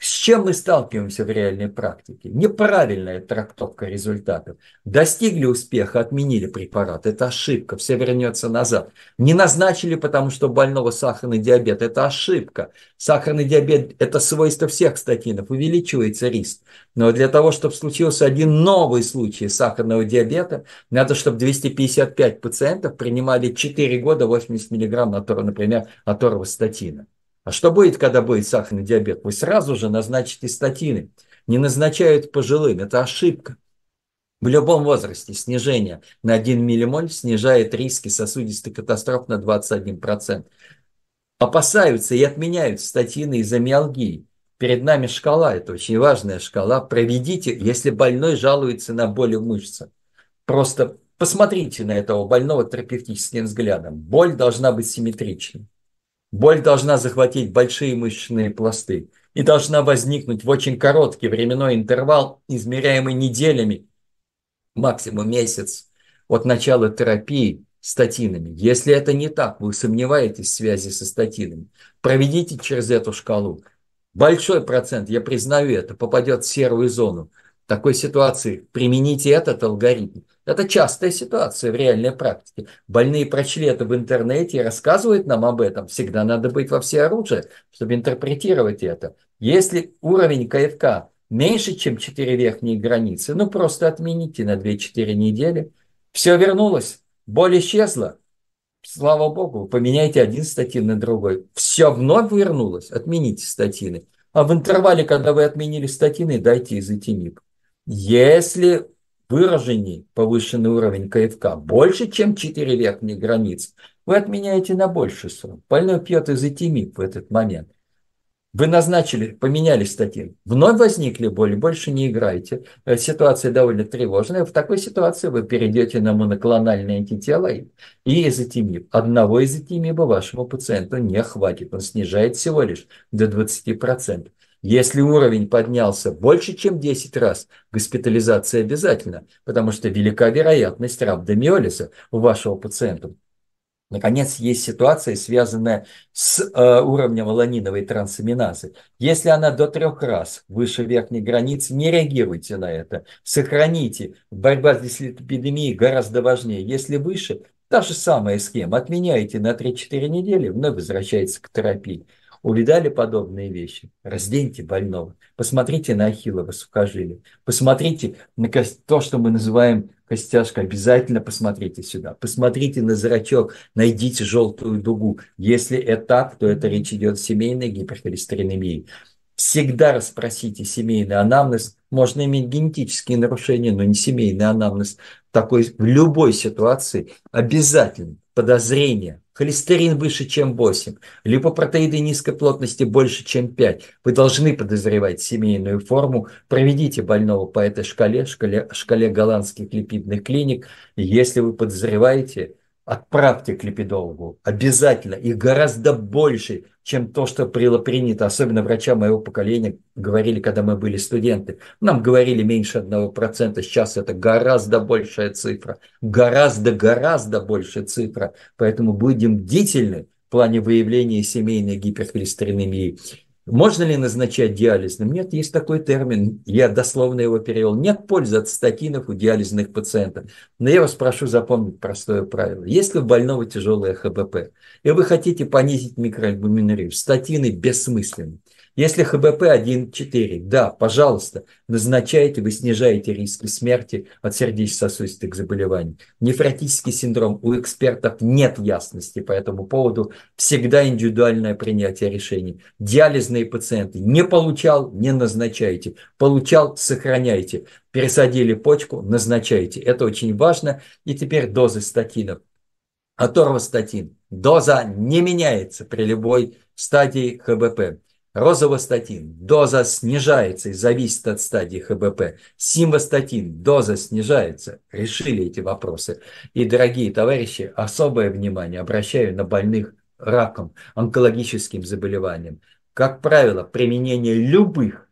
С чем мы сталкиваемся в реальной практике? Неправильная трактовка результатов. Достигли успеха, отменили препарат. Это ошибка, все вернется назад. Не назначили, потому что больного сахарный диабет. Это ошибка. Сахарный диабет – это свойство всех статинов. Увеличивается риск. Но для того, чтобы случился один новый случай сахарного диабета, надо, чтобы 255 пациентов принимали 4 года 80 мг, например, аторвостатина. А что будет, когда будет сахарный диабет? Вы сразу же назначите статины. Не назначают пожилым. Это ошибка. В любом возрасте снижение на 1 миллимоль снижает риски сосудистых катастроф на 21%. Опасаются и отменяют статины из за амиалгии. Перед нами шкала, это очень важная шкала. Проведите, если больной жалуется на боль в мышцах. Просто посмотрите на этого больного терапевтическим взглядом. Боль должна быть симметричной. Боль должна захватить большие мышечные пласты и должна возникнуть в очень короткий временной интервал, измеряемый неделями, максимум месяц, от начала терапии статинами. Если это не так, вы сомневаетесь в связи со статинами, проведите через эту шкалу. Большой процент, я признаю это, попадет в серую зону такой ситуации примените этот алгоритм. Это частая ситуация в реальной практике. Больные прочли это в интернете и рассказывают нам об этом. Всегда надо быть во все оружие чтобы интерпретировать это. Если уровень КФК меньше, чем 4 верхние границы, ну просто отмените на 2-4 недели. Все вернулось, боль исчезла. Слава богу, поменяйте один статин на другой. Все вновь вернулось, отмените статины. А в интервале, когда вы отменили статины, дайте изотинип. Если выраженный повышенный уровень КФК больше, чем 4 верхних границ, вы отменяете на больший срок. Больной пьет из этимип в этот момент. Вы назначили, поменяли статью, вновь возникли боли, больше не играете. Э, ситуация довольно тревожная. В такой ситуации вы перейдете на моноклональные антитела и изотимиб. Одного изотимиба вашему пациенту не хватит. Он снижает всего лишь до 20%. Если уровень поднялся больше, чем 10 раз, госпитализация обязательно, потому что велика вероятность рhabdomиолиза у вашего пациента. Наконец, есть ситуация, связанная с э, уровнем аланиновой трансаминазы. Если она до трех раз выше верхней границы, не реагируйте на это. Сохраните. Борьба с дислепидемией гораздо важнее. Если выше, та же самая схема. Отменяете на 3-4 недели, вновь возвращается к терапии. Увидали подобные вещи? Разденьте больного. Посмотрите на Ахиллова сухожилие. Посмотрите на то, что мы называем костяшка. Обязательно посмотрите сюда. Посмотрите на зрачок. Найдите желтую дугу. Если это так, то это речь идет о семейной гиперхолестеринемии. Всегда расспросите семейный анамнез. Можно иметь генетические нарушения, но не семейный анамнез. такой, в любой ситуации обязательно подозрение. Холестерин выше, чем 8. Липопротеиды низкой плотности больше, чем 5. Вы должны подозревать семейную форму. Проведите больного по этой шкале, шкале, шкале голландских липидных клиник. если вы подозреваете, отправьте к лепидологу обязательно и гораздо больше, чем то, что принято, особенно врача моего поколения говорили, когда мы были студенты. Нам говорили меньше 1%, сейчас это гораздо большая цифра, гораздо-гораздо большая цифра, поэтому будем бдительны в плане выявления семейной гиперхолестеринемии. Можно ли назначать диализным? Нет, есть такой термин, я дословно его перевел. Нет пользы от статинов у диализных пациентов. Но я вас прошу запомнить простое правило. Если у больного тяжелое ХБП, и вы хотите понизить микроальбуминурию, статины бессмысленны. Если ХБП 1,4, да, пожалуйста, назначайте, вы снижаете риски смерти от сердечно-сосудистых заболеваний. Нефротический синдром у экспертов нет ясности по этому поводу, всегда индивидуальное принятие решений. Диализные пациенты не получал, не назначайте, получал, сохраняйте. Пересадили почку, назначайте. Это очень важно. И теперь дозы статинов. Аторвастатин Доза не меняется при любой стадии ХБП. Розовостатин, доза снижается и зависит от стадии ХБП. Симвостатин, доза снижается. Решили эти вопросы. И, дорогие товарищи, особое внимание обращаю на больных раком, онкологическим заболеванием. Как правило, применение любых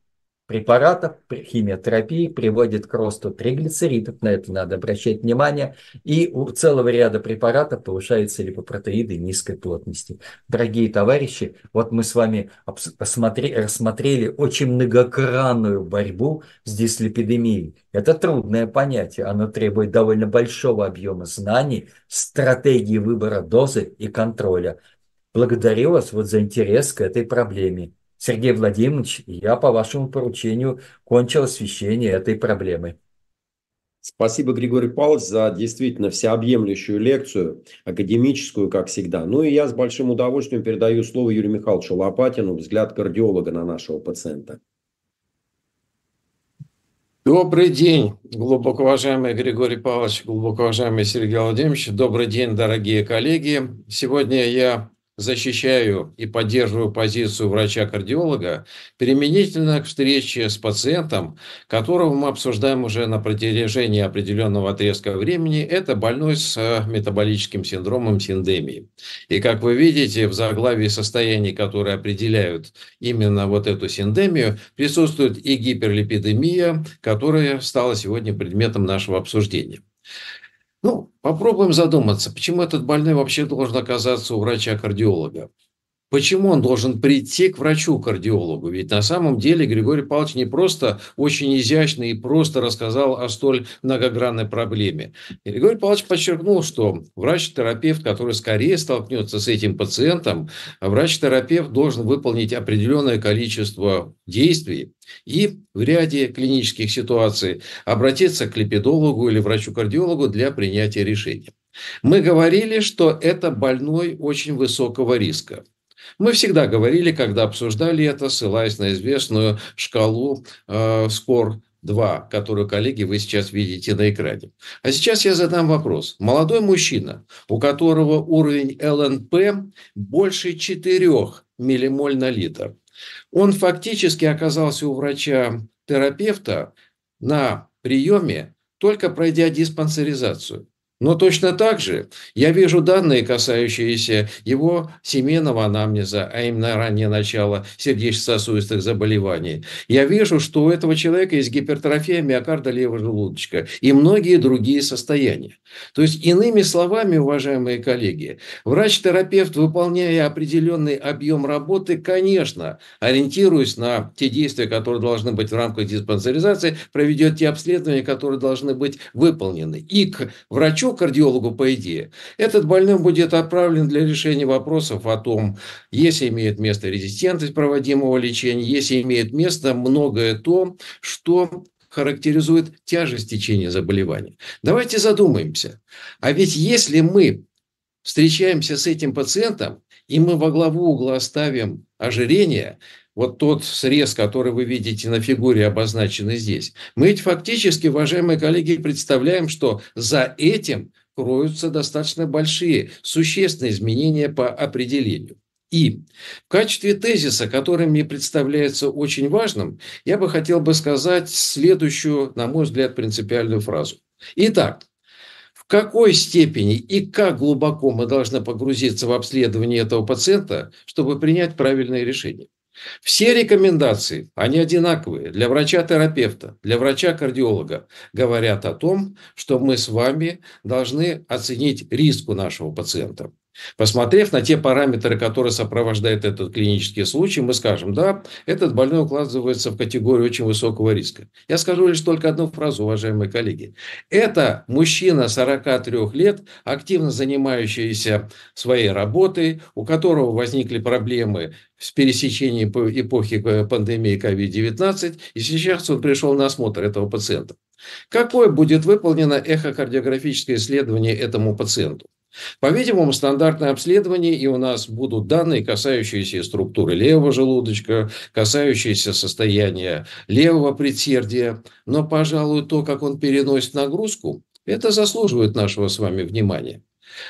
препаратов, химиотерапии приводит к росту триглицеридов, на это надо обращать внимание, и у целого ряда препаратов повышаются липопротеиды низкой плотности. Дорогие товарищи, вот мы с вами рассмотрели очень многокранную борьбу с дислепидемией. Это трудное понятие, оно требует довольно большого объема знаний, стратегии выбора дозы и контроля. Благодарю вас вот за интерес к этой проблеме. Сергей Владимирович, я по вашему поручению кончил освещение этой проблемы. Спасибо, Григорий Павлович, за действительно всеобъемлющую лекцию, академическую, как всегда. Ну и я с большим удовольствием передаю слово Юрию Михайловичу Лопатину, взгляд кардиолога на нашего пациента. Добрый день, глубоко уважаемый Григорий Павлович, глубоко уважаемый Сергей Владимирович. Добрый день, дорогие коллеги. Сегодня я защищаю и поддерживаю позицию врача-кардиолога, применительно к встрече с пациентом, которого мы обсуждаем уже на протяжении определенного отрезка времени, это больной с э, метаболическим синдромом синдемии. И как вы видите, в заглавии состояний, которые определяют именно вот эту синдемию, присутствует и гиперлипидемия, которая стала сегодня предметом нашего обсуждения. Ну, попробуем задуматься, почему этот больной вообще должен оказаться у врача-кардиолога. Почему он должен прийти к врачу-кардиологу? Ведь на самом деле Григорий Павлович не просто очень изящно и просто рассказал о столь многогранной проблеме. Григорий Павлович подчеркнул, что врач-терапевт, который скорее столкнется с этим пациентом, врач-терапевт должен выполнить определенное количество действий и в ряде клинических ситуаций обратиться к лепидологу или врачу-кардиологу для принятия решения. Мы говорили, что это больной очень высокого риска. Мы всегда говорили, когда обсуждали это, ссылаясь на известную шкалу э, скор 2, которую, коллеги, вы сейчас видите на экране. А сейчас я задам вопрос. Молодой мужчина, у которого уровень ЛНП больше 4 миллимоль на литр, он фактически оказался у врача-терапевта на приеме, только пройдя диспансеризацию. Но точно так же я вижу данные, касающиеся его семейного анамнеза, а именно раннее начало сердечно-сосудистых заболеваний. Я вижу, что у этого человека есть гипертрофия миокарда левого желудочка и многие другие состояния. То есть, иными словами, уважаемые коллеги, врач-терапевт, выполняя определенный объем работы, конечно, ориентируясь на те действия, которые должны быть в рамках диспансеризации, проведет те обследования, которые должны быть выполнены. И к врачу еще кардиологу по идее, этот больной будет отправлен для решения вопросов о том, если имеет место резистентность проводимого лечения, если имеет место многое то, что характеризует тяжесть течения заболевания. Давайте задумаемся. А ведь если мы встречаемся с этим пациентом, и мы во главу угла ставим ожирение, вот тот срез, который вы видите на фигуре, обозначенный здесь, мы ведь фактически, уважаемые коллеги, представляем, что за этим кроются достаточно большие, существенные изменения по определению. И в качестве тезиса, который мне представляется очень важным, я бы хотел бы сказать следующую, на мой взгляд, принципиальную фразу. Итак, в какой степени и как глубоко мы должны погрузиться в обследование этого пациента, чтобы принять правильное решение? Все рекомендации, они одинаковые для врача-терапевта, для врача-кардиолога, говорят о том, что мы с вами должны оценить риск у нашего пациента. Посмотрев на те параметры, которые сопровождают этот клинический случай, мы скажем, да, этот больной укладывается в категорию очень высокого риска. Я скажу лишь только одну фразу, уважаемые коллеги. Это мужчина 43 лет, активно занимающийся своей работой, у которого возникли проблемы с пересечением эпохи э, пандемии COVID-19, и сейчас он пришел на осмотр этого пациента. Какое будет выполнено эхокардиографическое исследование этому пациенту? По-видимому, стандартное обследование, и у нас будут данные, касающиеся структуры левого желудочка, касающиеся состояния левого предсердия. Но, пожалуй, то, как он переносит нагрузку, это заслуживает нашего с вами внимания.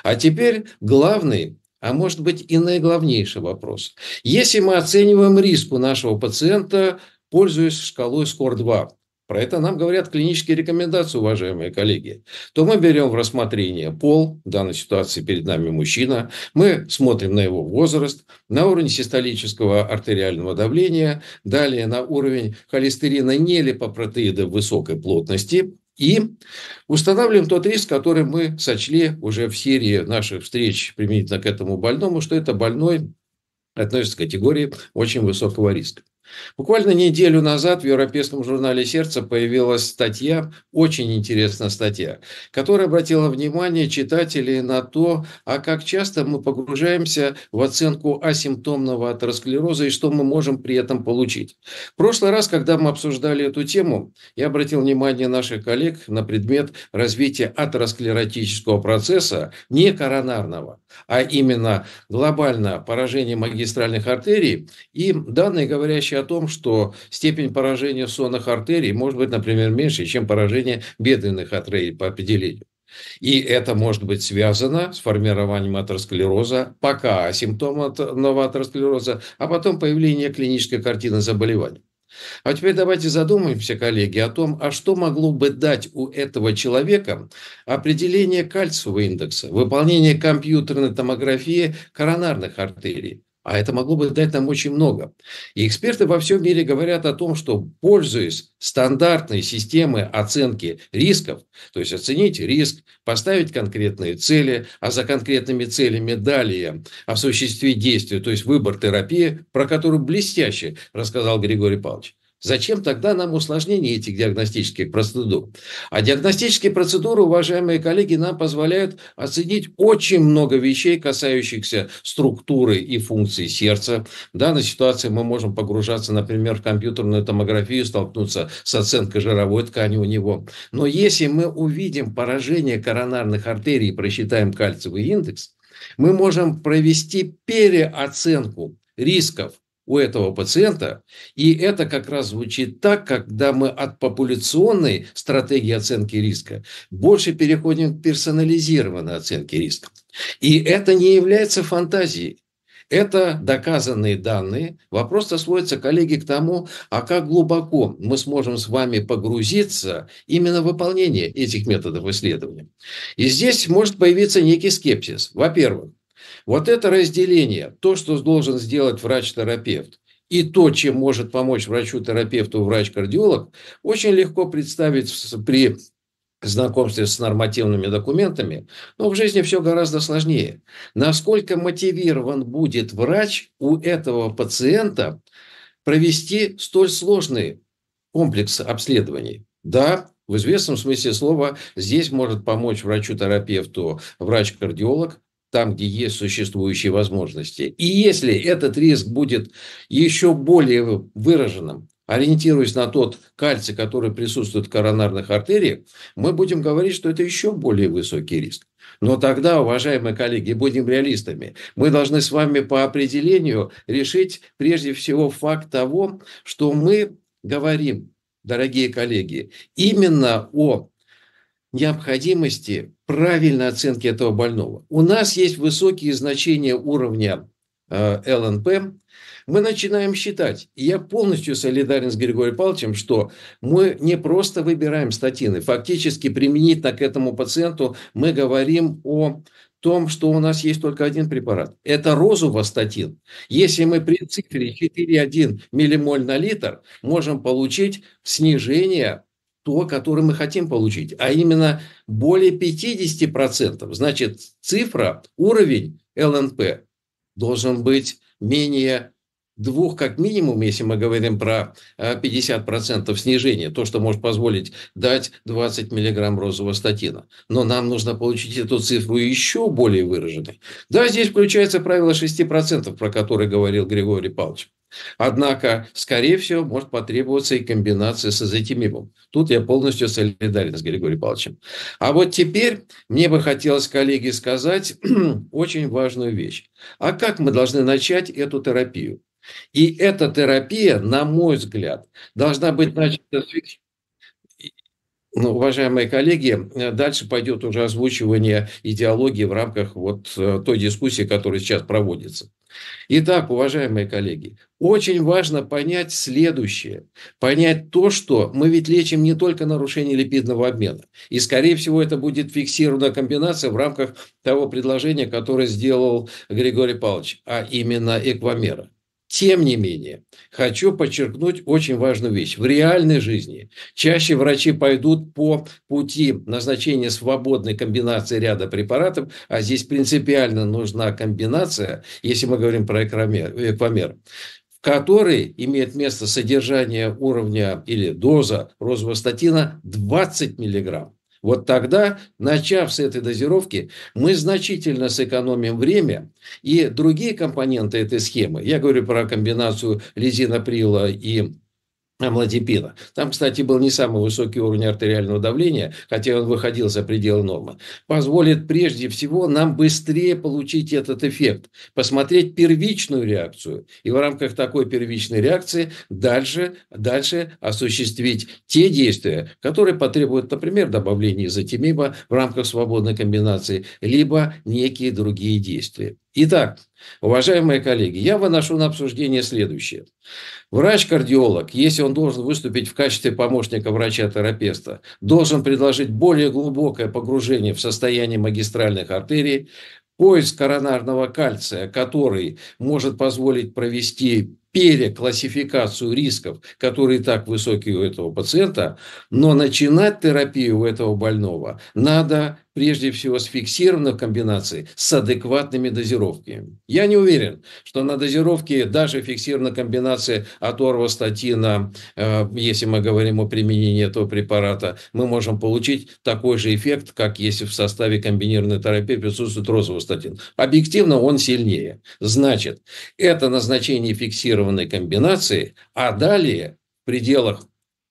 А теперь главный, а может быть и наиглавнейший вопрос. Если мы оцениваем риск у нашего пациента, пользуясь шкалой СКОР-2, про это нам говорят клинические рекомендации, уважаемые коллеги, то мы берем в рассмотрение пол, в данной ситуации перед нами мужчина, мы смотрим на его возраст, на уровень систолического артериального давления, далее на уровень холестерина нелипопротеида высокой плотности, и устанавливаем тот риск, который мы сочли уже в серии наших встреч применительно к этому больному, что это больной относится к категории очень высокого риска. Буквально неделю назад в европейском журнале «Сердце» появилась статья, очень интересная статья, которая обратила внимание читателей на то, а как часто мы погружаемся в оценку асимптомного атеросклероза и что мы можем при этом получить. В прошлый раз, когда мы обсуждали эту тему, я обратил внимание наших коллег на предмет развития атеросклеротического процесса не коронарного, а именно глобально поражение магистральных артерий и данные, говорящие о том, что степень поражения сонных артерий может быть, например, меньше, чем поражение бедренных артерий по определению. И это может быть связано с формированием атеросклероза, пока симптомы нового атеросклероза, а потом появление клинической картины заболевания. А теперь давайте задумаемся, коллеги, о том, а что могло бы дать у этого человека определение кальциевого индекса, выполнение компьютерной томографии коронарных артерий, а это могло бы дать нам очень много. И эксперты во всем мире говорят о том, что пользуясь стандартной системой оценки рисков, то есть оценить риск, поставить конкретные цели, а за конкретными целями далее осуществить действие, то есть выбор терапии, про которую блестяще рассказал Григорий Павлович. Зачем тогда нам усложнение этих диагностических процедур? А диагностические процедуры, уважаемые коллеги, нам позволяют оценить очень много вещей, касающихся структуры и функции сердца. В данной ситуации мы можем погружаться, например, в компьютерную томографию, столкнуться с оценкой жировой ткани у него. Но если мы увидим поражение коронарных артерий просчитаем кальциевый индекс, мы можем провести переоценку рисков у этого пациента. И это как раз звучит так, когда мы от популяционной стратегии оценки риска больше переходим к персонализированной оценке риска. И это не является фантазией. Это доказанные данные. Вопрос-то сводится, коллеги, к тому, а как глубоко мы сможем с вами погрузиться именно в выполнение этих методов исследования. И здесь может появиться некий скепсис. Во-первых, вот это разделение, то, что должен сделать врач-терапевт, и то, чем может помочь врачу-терапевту врач-кардиолог, очень легко представить при знакомстве с нормативными документами, но в жизни все гораздо сложнее. Насколько мотивирован будет врач у этого пациента провести столь сложный комплекс обследований? Да, в известном смысле слова здесь может помочь врачу-терапевту врач-кардиолог, там, где есть существующие возможности. И если этот риск будет еще более выраженным, ориентируясь на тот кальций, который присутствует в коронарных артериях, мы будем говорить, что это еще более высокий риск. Но тогда, уважаемые коллеги, будем реалистами. Мы должны с вами по определению решить прежде всего факт того, что мы говорим, дорогие коллеги, именно о необходимости правильной оценки этого больного. У нас есть высокие значения уровня э, ЛНП. Мы начинаем считать. я полностью солидарен с Григорием Павловичем, что мы не просто выбираем статины. Фактически применительно к этому пациенту мы говорим о том, что у нас есть только один препарат. Это розувастатин. Если мы при цифре 4,1 миллимоль на литр можем получить снижение то, которое мы хотим получить, а именно более 50%. Значит, цифра, уровень ЛНП должен быть менее двух как минимум, если мы говорим про 50% э, снижения, то, что может позволить дать 20 миллиграмм розового статина. Но нам нужно получить эту цифру еще более выраженной. Да, здесь включается правило 6%, про которое говорил Григорий Павлович. Однако, скорее всего, может потребоваться и комбинация с азотимибом. Тут я полностью солидарен с Григорием Павловичем. А вот теперь мне бы хотелось, коллеги, сказать [CLEARS THROAT] очень важную вещь. А как мы должны начать эту терапию? И эта терапия, на мой взгляд, должна быть начата с ну, уважаемые коллеги, дальше пойдет уже озвучивание идеологии в рамках вот э, той дискуссии, которая сейчас проводится. Итак, уважаемые коллеги, очень важно понять следующее. Понять то, что мы ведь лечим не только нарушение липидного обмена. И, скорее всего, это будет фиксированная комбинация в рамках того предложения, которое сделал Григорий Павлович, а именно эквамера. Тем не менее, хочу подчеркнуть очень важную вещь. В реальной жизни чаще врачи пойдут по пути назначения свободной комбинации ряда препаратов, а здесь принципиально нужна комбинация, если мы говорим про эквамер, в которой имеет место содержание уровня или доза розового статина 20 миллиграмм. Вот тогда, начав с этой дозировки, мы значительно сэкономим время и другие компоненты этой схемы. Я говорю про комбинацию лизиноприла и амлодипина. Там, кстати, был не самый высокий уровень артериального давления, хотя он выходил за пределы нормы. Позволит прежде всего нам быстрее получить этот эффект, посмотреть первичную реакцию и в рамках такой первичной реакции дальше, дальше осуществить те действия, которые потребуют, например, добавления изотимиба в рамках свободной комбинации, либо некие другие действия. Итак, уважаемые коллеги, я выношу на обсуждение следующее. Врач-кардиолог, если он должен выступить в качестве помощника врача-терапевта, должен предложить более глубокое погружение в состояние магистральных артерий, поиск коронарного кальция, который может позволить провести переклассификацию рисков, которые и так высокие у этого пациента, но начинать терапию у этого больного надо прежде всего с в комбинации с адекватными дозировками. Я не уверен, что на дозировке даже фиксирована комбинация от орвостатина, э, если мы говорим о применении этого препарата, мы можем получить такой же эффект, как если в составе комбинированной терапии присутствует розовостатин. Объективно он сильнее. Значит, это назначение фиксированной комбинации, а далее в пределах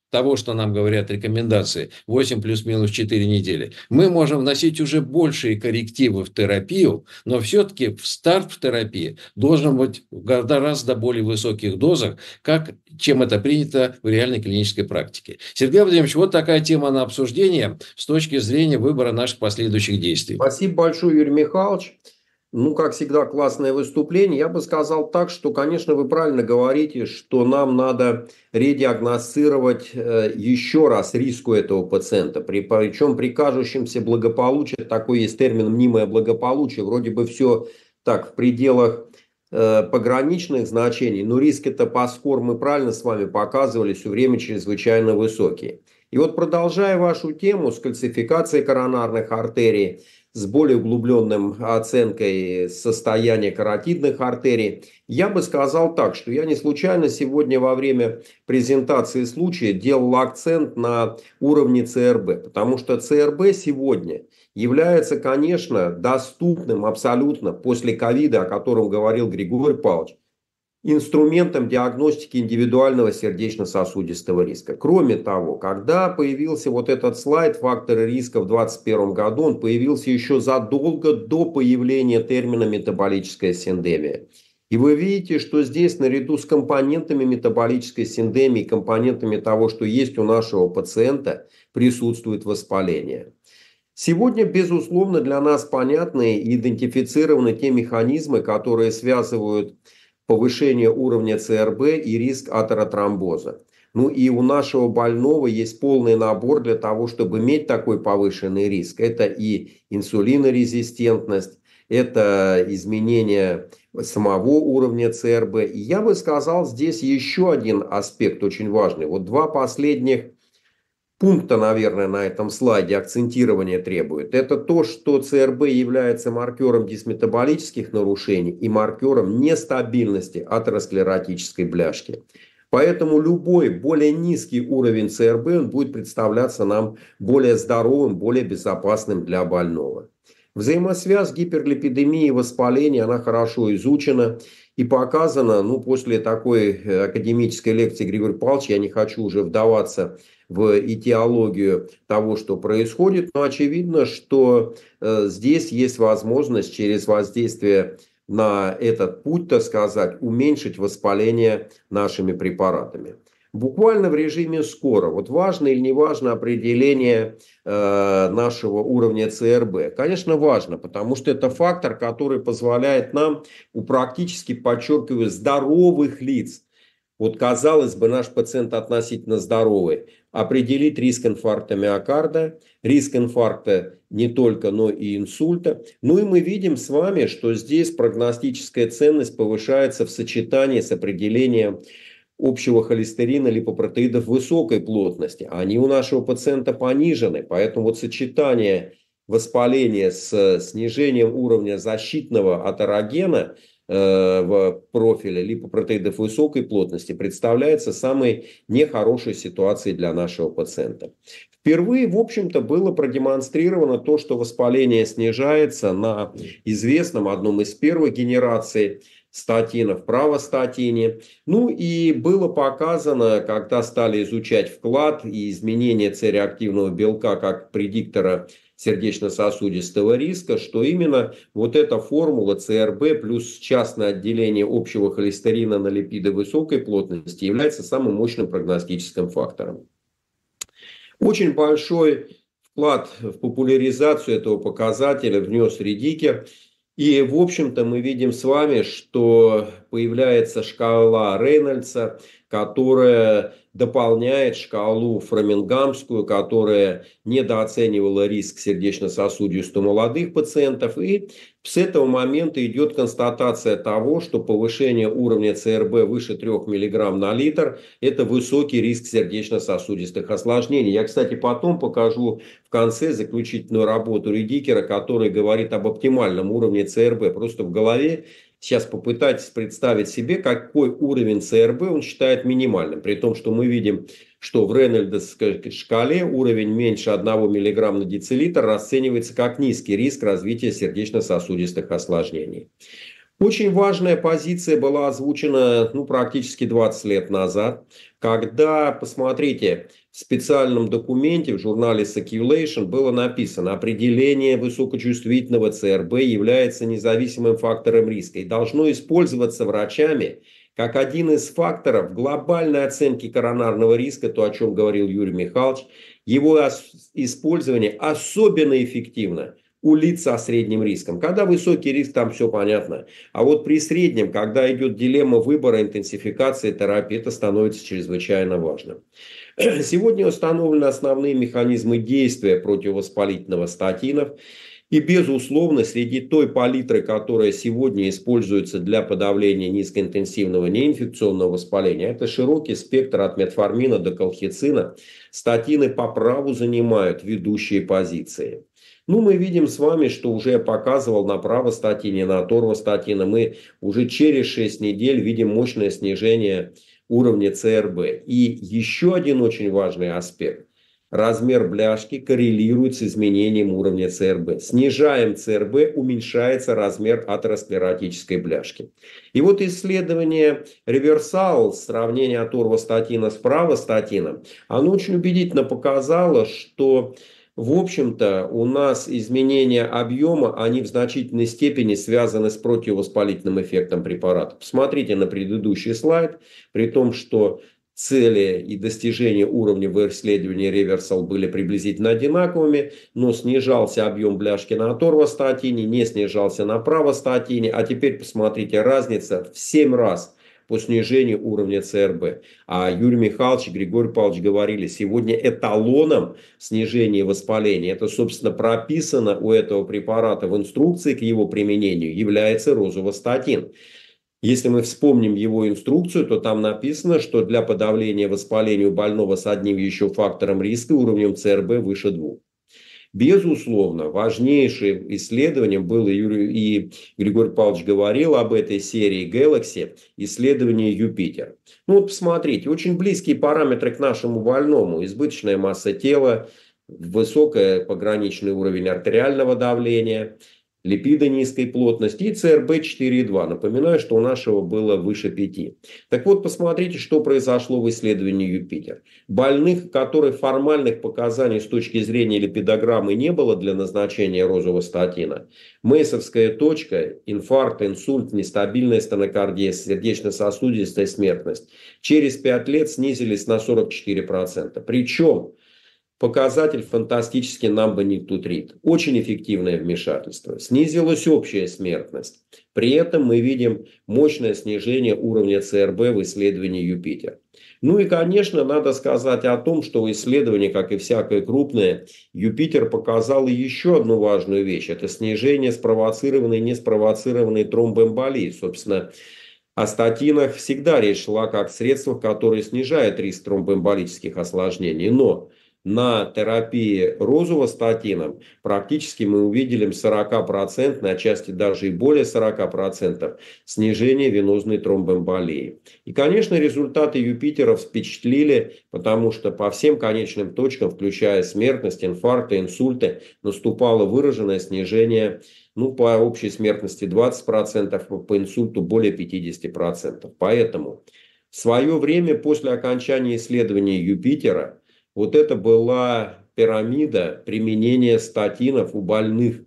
того, что нам говорят рекомендации, 8 плюс-минус 4 недели, мы можем вносить уже большие коррективы в терапию, но все-таки в старт в терапии должен быть гораздо более высоких дозах, как, чем это принято в реальной клинической практике. Сергей Владимирович, вот такая тема на обсуждение с точки зрения выбора наших последующих действий. Спасибо большое, Юрий Михайлович. Ну, как всегда, классное выступление. Я бы сказал так, что, конечно, вы правильно говорите, что нам надо редиагностировать э, еще раз риску этого пациента. причем при кажущемся благополучии, такой есть термин мнимое благополучие, вроде бы все так в пределах э, пограничных значений, но риски-то по скор мы правильно с вами показывали, все время чрезвычайно высокие. И вот продолжая вашу тему с кальцификацией коронарных артерий – с более углубленным оценкой состояния каротидных артерий. Я бы сказал так, что я не случайно сегодня во время презентации случая делал акцент на уровне ЦРБ, потому что ЦРБ сегодня является, конечно, доступным абсолютно после ковида, о котором говорил Григорий Павлович, инструментом диагностики индивидуального сердечно-сосудистого риска. Кроме того, когда появился вот этот слайд факторы риска в 2021 году, он появился еще задолго до появления термина метаболическая синдемия. И вы видите, что здесь наряду с компонентами метаболической синдемии, компонентами того, что есть у нашего пациента, присутствует воспаление. Сегодня, безусловно, для нас понятны и идентифицированы те механизмы, которые связывают повышение уровня ЦРБ и риск атеротромбоза. Ну и у нашего больного есть полный набор для того, чтобы иметь такой повышенный риск. Это и инсулинорезистентность, это изменение самого уровня ЦРБ. И я бы сказал здесь еще один аспект очень важный. Вот два последних пункта, наверное, на этом слайде акцентирование требует, это то, что ЦРБ является маркером дисметаболических нарушений и маркером нестабильности атеросклеротической бляшки. Поэтому любой более низкий уровень ЦРБ он будет представляться нам более здоровым, более безопасным для больного. Взаимосвязь гиперлипидемии и воспаления, она хорошо изучена и показана, ну, после такой э, академической лекции Григория Павловича, я не хочу уже вдаваться в идеологию того, что происходит, но очевидно, что э, здесь есть возможность через воздействие на этот путь, так сказать, уменьшить воспаление нашими препаратами. Буквально в режиме скоро. Вот важно или не важно определение э, нашего уровня ЦРБ. Конечно, важно, потому что это фактор, который позволяет нам у практически, подчеркиваю, здоровых лиц. Вот казалось бы, наш пациент относительно здоровый определить риск инфаркта миокарда, риск инфаркта не только, но и инсульта. Ну и мы видим с вами, что здесь прогностическая ценность повышается в сочетании с определением общего холестерина липопротеидов высокой плотности. Они у нашего пациента понижены, поэтому вот сочетание воспаления с снижением уровня защитного атерогена – Э, профиля, либо протеидов высокой плотности представляется самой нехорошей ситуацией для нашего пациента. Впервые, в общем-то, было продемонстрировано то, что воспаление снижается на известном одном из первых генераций статинов, правостатине. Ну и было показано, когда стали изучать вклад и изменение цереактивного белка как предиктора сердечно-сосудистого риска, что именно вот эта формула ЦРБ плюс частное отделение общего холестерина на липиды высокой плотности является самым мощным прогностическим фактором. Очень большой вклад в популяризацию этого показателя внес Редикер. И, в общем-то, мы видим с вами, что появляется шкала Рейнольдса – которая дополняет шкалу фрамингамскую, которая недооценивала риск сердечно-сосудистых у молодых пациентов. И с этого момента идет констатация того, что повышение уровня ЦРБ выше 3 мг на литр – это высокий риск сердечно-сосудистых осложнений. Я, кстати, потом покажу в конце заключительную работу Редикера, который говорит об оптимальном уровне ЦРБ. Просто в голове сейчас попытайтесь представить себе, какой уровень ЦРБ он считает минимальным, при том, что мы видим, что в Рейнольдовской шкале уровень меньше 1 мг на децилитр расценивается как низкий риск развития сердечно-сосудистых осложнений. Очень важная позиция была озвучена ну, практически 20 лет назад, когда, посмотрите, специальном документе в журнале Circulation было написано, определение высокочувствительного ЦРБ является независимым фактором риска и должно использоваться врачами как один из факторов глобальной оценки коронарного риска, то, о чем говорил Юрий Михайлович, его использование особенно эффективно у лиц со средним риском. Когда высокий риск, там все понятно. А вот при среднем, когда идет дилемма выбора интенсификации терапии, это становится чрезвычайно важным. [CLEARS THROAT] Сегодня установлены основные механизмы действия противовоспалительного статинов. И, безусловно, среди той палитры, которая сегодня используется для подавления низкоинтенсивного неинфекционного воспаления, это широкий спектр от метформина до колхицина, статины по праву занимают ведущие позиции. Ну, мы видим с вами, что уже я показывал на правостатине, на торвостатине, мы уже через 6 недель видим мощное снижение уровня ЦРБ. И еще один очень важный аспект. Размер бляшки коррелирует с изменением уровня ЦРБ. Снижаем ЦРБ, уменьшается размер атеросклеротической бляшки. И вот исследование реверсал, сравнение аторвостатина с правостатином, оно очень убедительно показало, что в общем-то, у нас изменения объема, они в значительной степени связаны с противовоспалительным эффектом препарата. Посмотрите на предыдущий слайд, при том, что цели и достижения уровня в исследовании реверсал были приблизительно одинаковыми, но снижался объем бляшки на аторвостатине, не снижался на правостатине, а теперь посмотрите, разница в 7 раз – по снижению уровня ЦРБ. А Юрий Михайлович и Григорий Павлович говорили, сегодня эталоном снижения воспаления, это, собственно, прописано у этого препарата в инструкции к его применению, является розовостатин. Если мы вспомним его инструкцию, то там написано, что для подавления воспаления у больного с одним еще фактором риска уровнем ЦРБ выше двух. Безусловно, важнейшим исследованием было, и Григорий Павлович говорил об этой серии Galaxy, исследование Юпитер. Ну вот посмотрите, очень близкие параметры к нашему больному. Избыточная масса тела, высокая пограничный уровень артериального давления – липиды низкой плотности и ЦРБ 4,2. Напоминаю, что у нашего было выше 5. Так вот, посмотрите, что произошло в исследовании Юпитер. Больных, у которых формальных показаний с точки зрения липидограммы не было для назначения розового статина, мейсовская точка, инфаркт, инсульт, нестабильная стенокардия, сердечно-сосудистая смертность через 5 лет снизились на 44%. Причем показатель фантастически number никтутрит. Очень эффективное вмешательство. Снизилась общая смертность. При этом мы видим мощное снижение уровня ЦРБ в исследовании Юпитер. Ну и, конечно, надо сказать о том, что исследование, как и всякое крупное, Юпитер показал еще одну важную вещь. Это снижение спровоцированной и неспровоцированной тромбоэмболии. Собственно, о статинах всегда речь шла как средствах, которые снижают риск тромбоэмболических осложнений. Но на терапии розувастатином практически мы увидели 40%, на части даже и более 40% снижение венозной тромбоэмболии. И, конечно, результаты Юпитера впечатлили, потому что по всем конечным точкам, включая смертность, инфаркты, инсульты, наступало выраженное снижение ну, по общей смертности 20%, по инсульту более 50%. Поэтому в свое время после окончания исследования Юпитера вот это была пирамида применения статинов у больных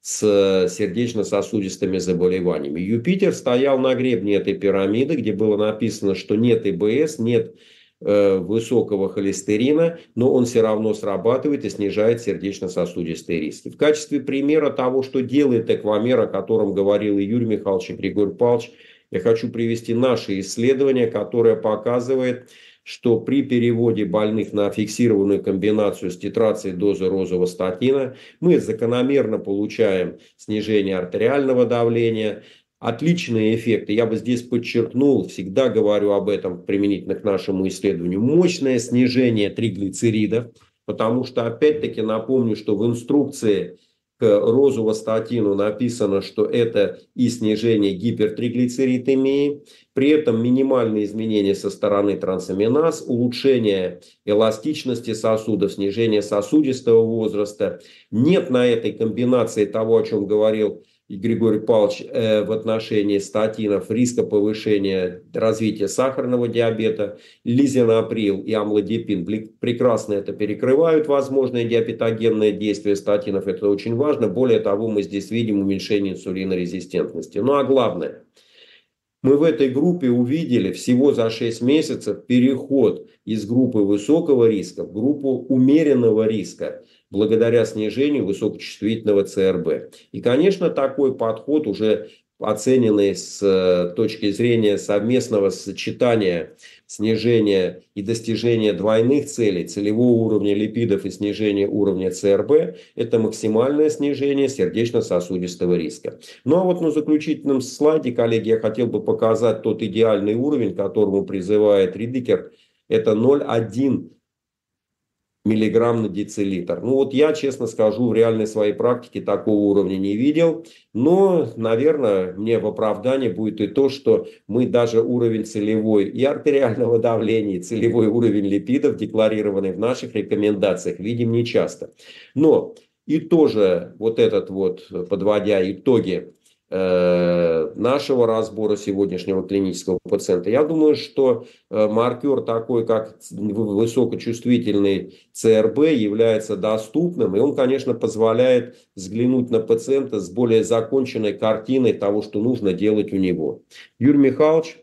с э, сердечно-сосудистыми заболеваниями. Юпитер стоял на гребне этой пирамиды, где было написано, что нет ИБС, нет э, высокого холестерина, но он все равно срабатывает и снижает сердечно-сосудистые риски. В качестве примера того, что делает Эквамер, о котором говорил и Юрий Михайлович, и Григорий Павлович, я хочу привести наше исследование, которое показывает, что при переводе больных на фиксированную комбинацию с титрацией дозы розового статина мы закономерно получаем снижение артериального давления, отличные эффекты. Я бы здесь подчеркнул, всегда говорю об этом применительно к нашему исследованию, мощное снижение триглицеридов, потому что, опять-таки, напомню, что в инструкции – статину написано, что это и снижение гипертриглицеритемии, при этом минимальные изменения со стороны трансаминаз, улучшение эластичности сосудов, снижение сосудистого возраста. Нет на этой комбинации того, о чем говорил и Григорий Павлович э, в отношении статинов, риска повышения развития сахарного диабета, лизинаприл и амлодипин прекрасно это перекрывают возможное диапетогенные действие статинов, это очень важно. Более того, мы здесь видим уменьшение инсулинорезистентности. Ну а главное, мы в этой группе увидели всего за 6 месяцев переход из группы высокого риска в группу умеренного риска – благодаря снижению высокочувствительного ЦРБ. И, конечно, такой подход уже оцененный с э, точки зрения совместного сочетания снижения и достижения двойных целей, целевого уровня липидов и снижения уровня ЦРБ, это максимальное снижение сердечно-сосудистого риска. Ну а вот на заключительном слайде, коллеги, я хотел бы показать тот идеальный уровень, к которому призывает Ридикер, это 0,1 миллиграмм на децилитр. Ну вот я, честно скажу, в реальной своей практике такого уровня не видел, но, наверное, мне в оправдании будет и то, что мы даже уровень целевой и артериального давления, и целевой уровень липидов, декларированный в наших рекомендациях, видим нечасто. Но и тоже вот этот вот, подводя итоги Э, нашего разбора сегодняшнего клинического пациента. Я думаю, что э, маркер такой, как высокочувствительный ЦРБ, является доступным, и он, конечно, позволяет взглянуть на пациента с более законченной картиной того, что нужно делать у него. Юрий Михайлович.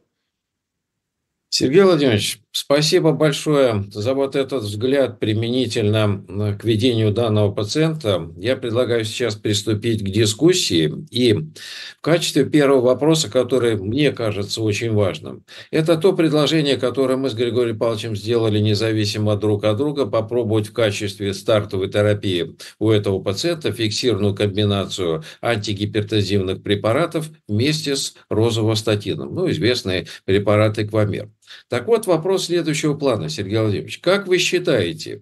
Сергей Владимирович, Спасибо большое за вот этот взгляд применительно э, к ведению данного пациента. Я предлагаю сейчас приступить к дискуссии. И в качестве первого вопроса, который мне кажется очень важным, это то предложение, которое мы с Григорием Павловичем сделали независимо друг от друга, попробовать в качестве стартовой терапии у этого пациента фиксированную комбинацию антигипертензивных препаратов вместе с розовостатином, ну, известные препараты Квамер. Так вот, вопрос следующего плана, Сергей Владимирович. Как вы считаете,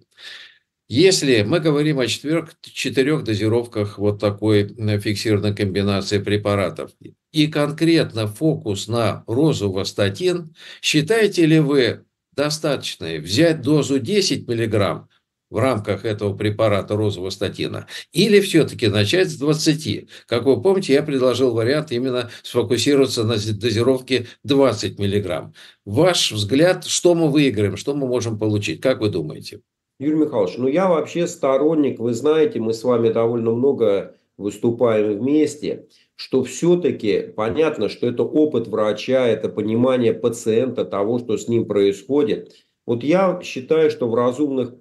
если мы говорим о четырех, четырех дозировках вот такой э, фиксированной комбинации препаратов, и конкретно фокус на розувастатин, считаете ли вы достаточной взять дозу 10 миллиграмм, в рамках этого препарата розовостатина, или все-таки начать с 20. Как вы помните, я предложил вариант именно сфокусироваться на дозировке 20 мг. Ваш взгляд, что мы выиграем, что мы можем получить, как вы думаете? Юрий Михайлович, ну я вообще сторонник, вы знаете, мы с вами довольно много выступаем вместе, что все-таки понятно, что это опыт врача, это понимание пациента того, что с ним происходит. Вот я считаю, что в разумных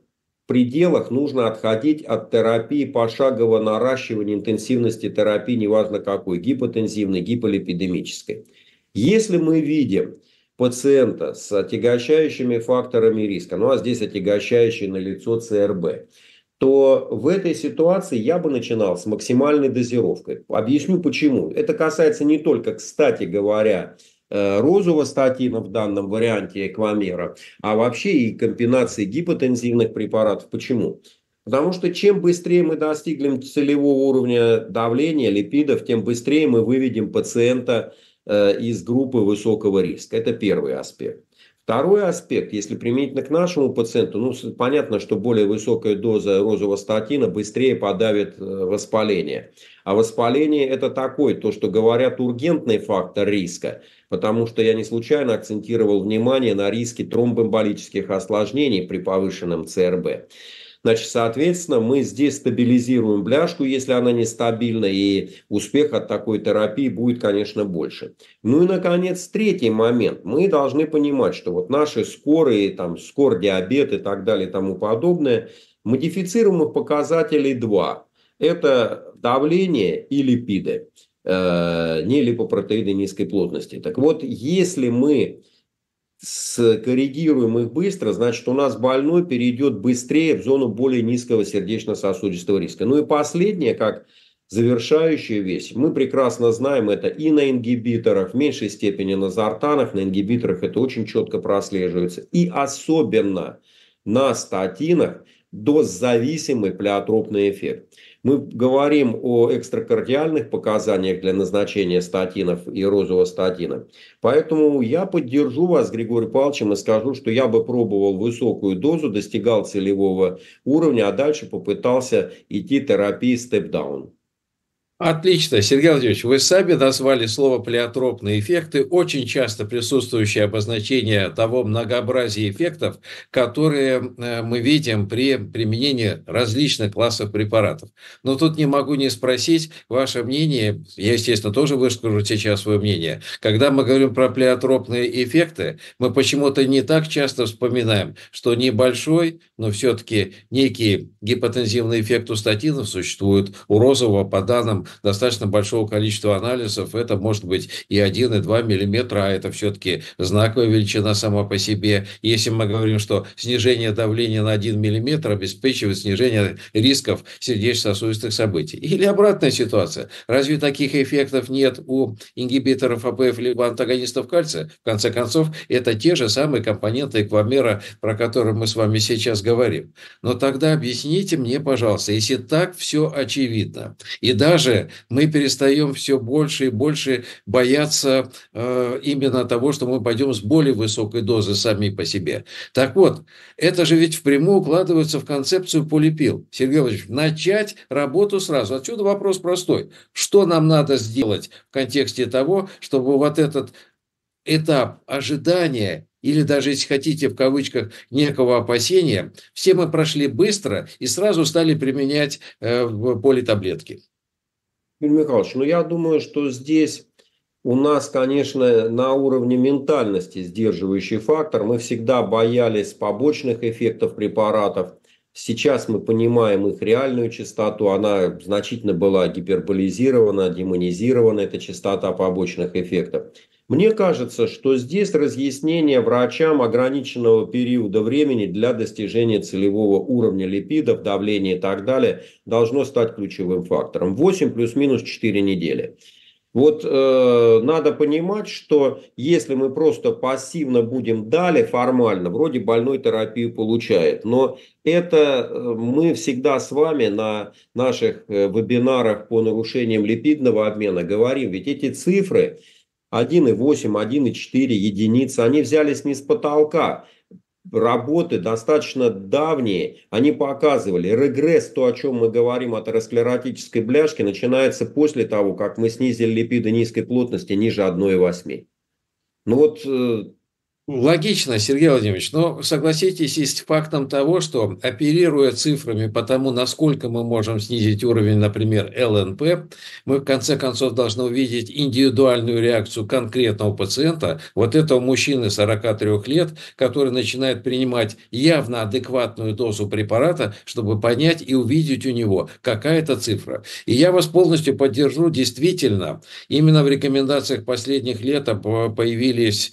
пределах нужно отходить от терапии пошагового наращивания интенсивности терапии, неважно какой, гипотензивной, гиполипидемической. Если мы видим пациента с отягощающими факторами риска, ну а здесь отягощающий на лицо ЦРБ, то в этой ситуации я бы начинал с максимальной дозировкой. Объясню почему. Это касается не только, кстати говоря, Э, Розова статина в данном варианте Эквамера, а вообще и комбинации гипотензивных препаратов. Почему? Потому что чем быстрее мы достигнем целевого уровня давления липидов, тем быстрее мы выведем пациента э, из группы высокого риска. Это первый аспект. Второй аспект, если применительно к нашему пациенту, ну, понятно, что более высокая доза розового статина быстрее подавит э, воспаление. А воспаление это такой, то, что говорят, ургентный фактор риска, потому что я не случайно акцентировал внимание на риске тромбоэмболических осложнений при повышенном ЦРБ. Значит, соответственно, мы здесь стабилизируем бляшку, если она нестабильна, и успех от такой терапии будет, конечно, больше. Ну и, наконец, третий момент. Мы должны понимать, что вот наши скорые, там, скор диабет и так далее и тому подобное, модифицируемых показателей два. Это давление и липиды э, не липопротеиды низкой плотности. Так вот, если мы скоррегируем их быстро, значит, у нас больной перейдет быстрее в зону более низкого сердечно-сосудистого риска. Ну и последнее, как завершающая вещь, мы прекрасно знаем это и на ингибиторах, в меньшей степени на зартанах, на ингибиторах это очень четко прослеживается, и особенно на статинах дозависимый плеотропный эффект. Мы говорим о экстракардиальных показаниях для назначения статинов и розовостатина. Поэтому я поддержу вас, Григорий Павлович, и скажу, что я бы пробовал высокую дозу, достигал целевого уровня, а дальше попытался идти терапии степ-даун. Отлично. Сергей Владимирович, вы сами назвали слово «плеотропные эффекты», очень часто присутствующее обозначение того многообразия эффектов, которые э, мы видим при применении различных классов препаратов. Но тут не могу не спросить ваше мнение, я, естественно, тоже выскажу сейчас свое мнение. Когда мы говорим про плеотропные эффекты, мы почему-то не так часто вспоминаем, что небольшой, но все-таки некий гипотензивный эффект у статинов существует, у розового по данным достаточно большого количества анализов, это может быть и 1, и 2 миллиметра, а это все-таки знаковая величина сама по себе. Если мы говорим, что снижение давления на 1 миллиметр обеспечивает снижение рисков сердечно-сосудистых событий. Или обратная ситуация. Разве таких эффектов нет у ингибиторов АПФ либо антагонистов кальция? В конце концов, это те же самые компоненты эквамера, про которые мы с вами сейчас говорим. Но тогда объясните мне, пожалуйста, если так все очевидно, и даже мы перестаем все больше и больше бояться э, именно того, что мы пойдем с более высокой дозы сами по себе. Так вот, это же ведь впрямую укладывается в концепцию полипил. Сергей Владимирович, начать работу сразу. Отсюда вопрос простой. Что нам надо сделать в контексте того, чтобы вот этот этап ожидания или даже, если хотите, в кавычках, некого опасения, все мы прошли быстро и сразу стали применять э, политаблетки. Юрий Михайлович, ну я думаю, что здесь у нас, конечно, на уровне ментальности сдерживающий фактор. Мы всегда боялись побочных эффектов препаратов. Сейчас мы понимаем их реальную частоту. Она значительно была гиперболизирована, демонизирована, эта частота побочных эффектов. Мне кажется, что здесь разъяснение врачам ограниченного периода времени для достижения целевого уровня липидов, давления и так далее должно стать ключевым фактором. 8 плюс-минус 4 недели. Вот э, надо понимать, что если мы просто пассивно будем дали формально, вроде больной терапию получает, но это э, мы всегда с вами на наших э, вебинарах по нарушениям липидного обмена говорим, ведь эти цифры 1,8, 1,4 единицы, они взялись не с потолка. Работы достаточно давние, они показывали регресс, то, о чем мы говорим, атеросклеротической бляшки, начинается после того, как мы снизили липиды низкой плотности ниже 1,8. Ну вот э, Логично, Сергей Владимирович, но согласитесь есть фактом того, что оперируя цифрами по тому, насколько мы можем снизить уровень, например, ЛНП, мы в конце концов должны увидеть индивидуальную реакцию конкретного пациента, вот этого мужчины 43 лет, который начинает принимать явно адекватную дозу препарата, чтобы понять и увидеть у него какая-то цифра. И я вас полностью поддержу, действительно, именно в рекомендациях последних лет а, появились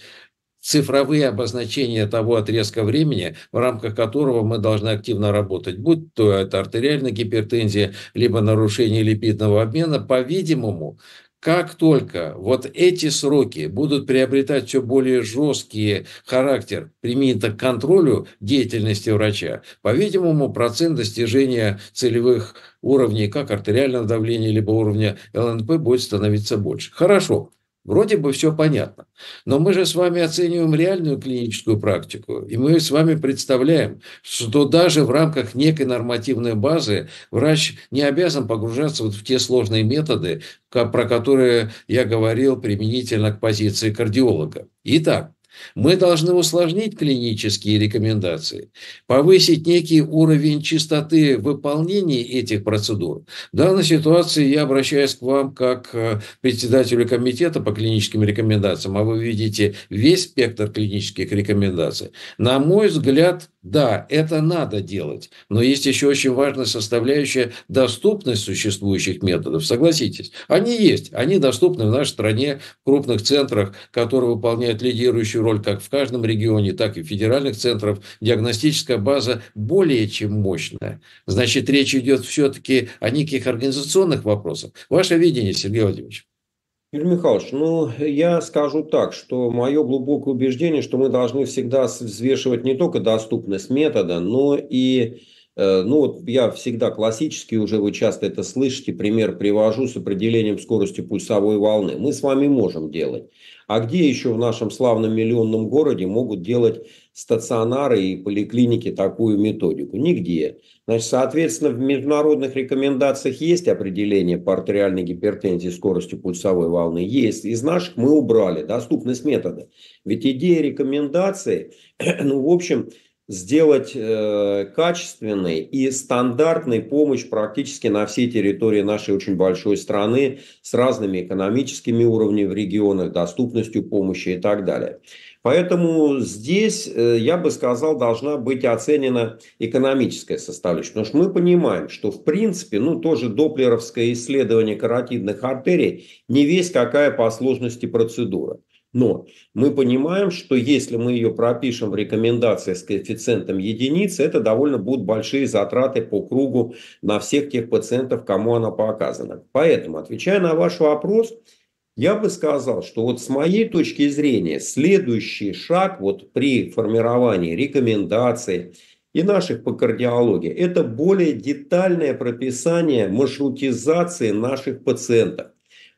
цифровые обозначения того отрезка времени, в рамках которого мы должны активно работать, будь то это артериальная гипертензия, либо нарушение липидного обмена, по-видимому, как только вот эти сроки будут приобретать все более жесткий характер, примито к контролю деятельности врача, по-видимому, процент достижения целевых уровней, как артериального давления, либо уровня ЛНП, будет становиться больше. Хорошо, Вроде бы все понятно. Но мы же с вами оцениваем реальную клиническую практику, и мы с вами представляем, что даже в рамках некой нормативной базы врач не обязан погружаться вот в те сложные методы, про которые я говорил применительно к позиции кардиолога. Итак, мы должны усложнить клинические рекомендации, повысить некий уровень чистоты выполнения этих процедур. В данной ситуации я обращаюсь к вам как э, председателю комитета по клиническим рекомендациям, а вы видите весь спектр клинических рекомендаций. На мой взгляд, да, это надо делать, но есть еще очень важная составляющая доступность существующих методов. Согласитесь, они есть, они доступны в нашей стране, в крупных центрах, которые выполняют лидирующую роль как в каждом регионе, так и федеральных центров. Диагностическая база более чем мощная. Значит, речь идет все-таки о неких организационных вопросах. Ваше видение, Сергей Владимирович? Юрий Михайлович, ну, я скажу так, что мое глубокое убеждение, что мы должны всегда взвешивать не только доступность метода, но и э, ну, вот я всегда классический, уже вы часто это слышите, пример привожу с определением скорости пульсовой волны. Мы с вами можем делать. А где еще в нашем славном миллионном городе могут делать стационары и поликлиники такую методику? Нигде. Значит, соответственно, в международных рекомендациях есть определение партериальной гипертензии скоростью пульсовой волны? Есть. Из наших мы убрали доступность метода. Ведь идея рекомендации, [CLEARS THROAT] ну, в общем, сделать э, качественной и стандартный помощь практически на всей территории нашей очень большой страны с разными экономическими уровнями в регионах, доступностью помощи и так далее. Поэтому здесь, э, я бы сказал, должна быть оценена экономическая составляющая. Потому что мы понимаем, что в принципе, ну тоже доплеровское исследование каротидных артерий не весь какая по сложности процедура. Но мы понимаем, что если мы ее пропишем в рекомендации с коэффициентом единицы, это довольно будут большие затраты по кругу на всех тех пациентов, кому она показана. Поэтому, отвечая на ваш вопрос, я бы сказал, что вот с моей точки зрения следующий шаг вот при формировании рекомендаций и наших по кардиологии – это более детальное прописание маршрутизации наших пациентов.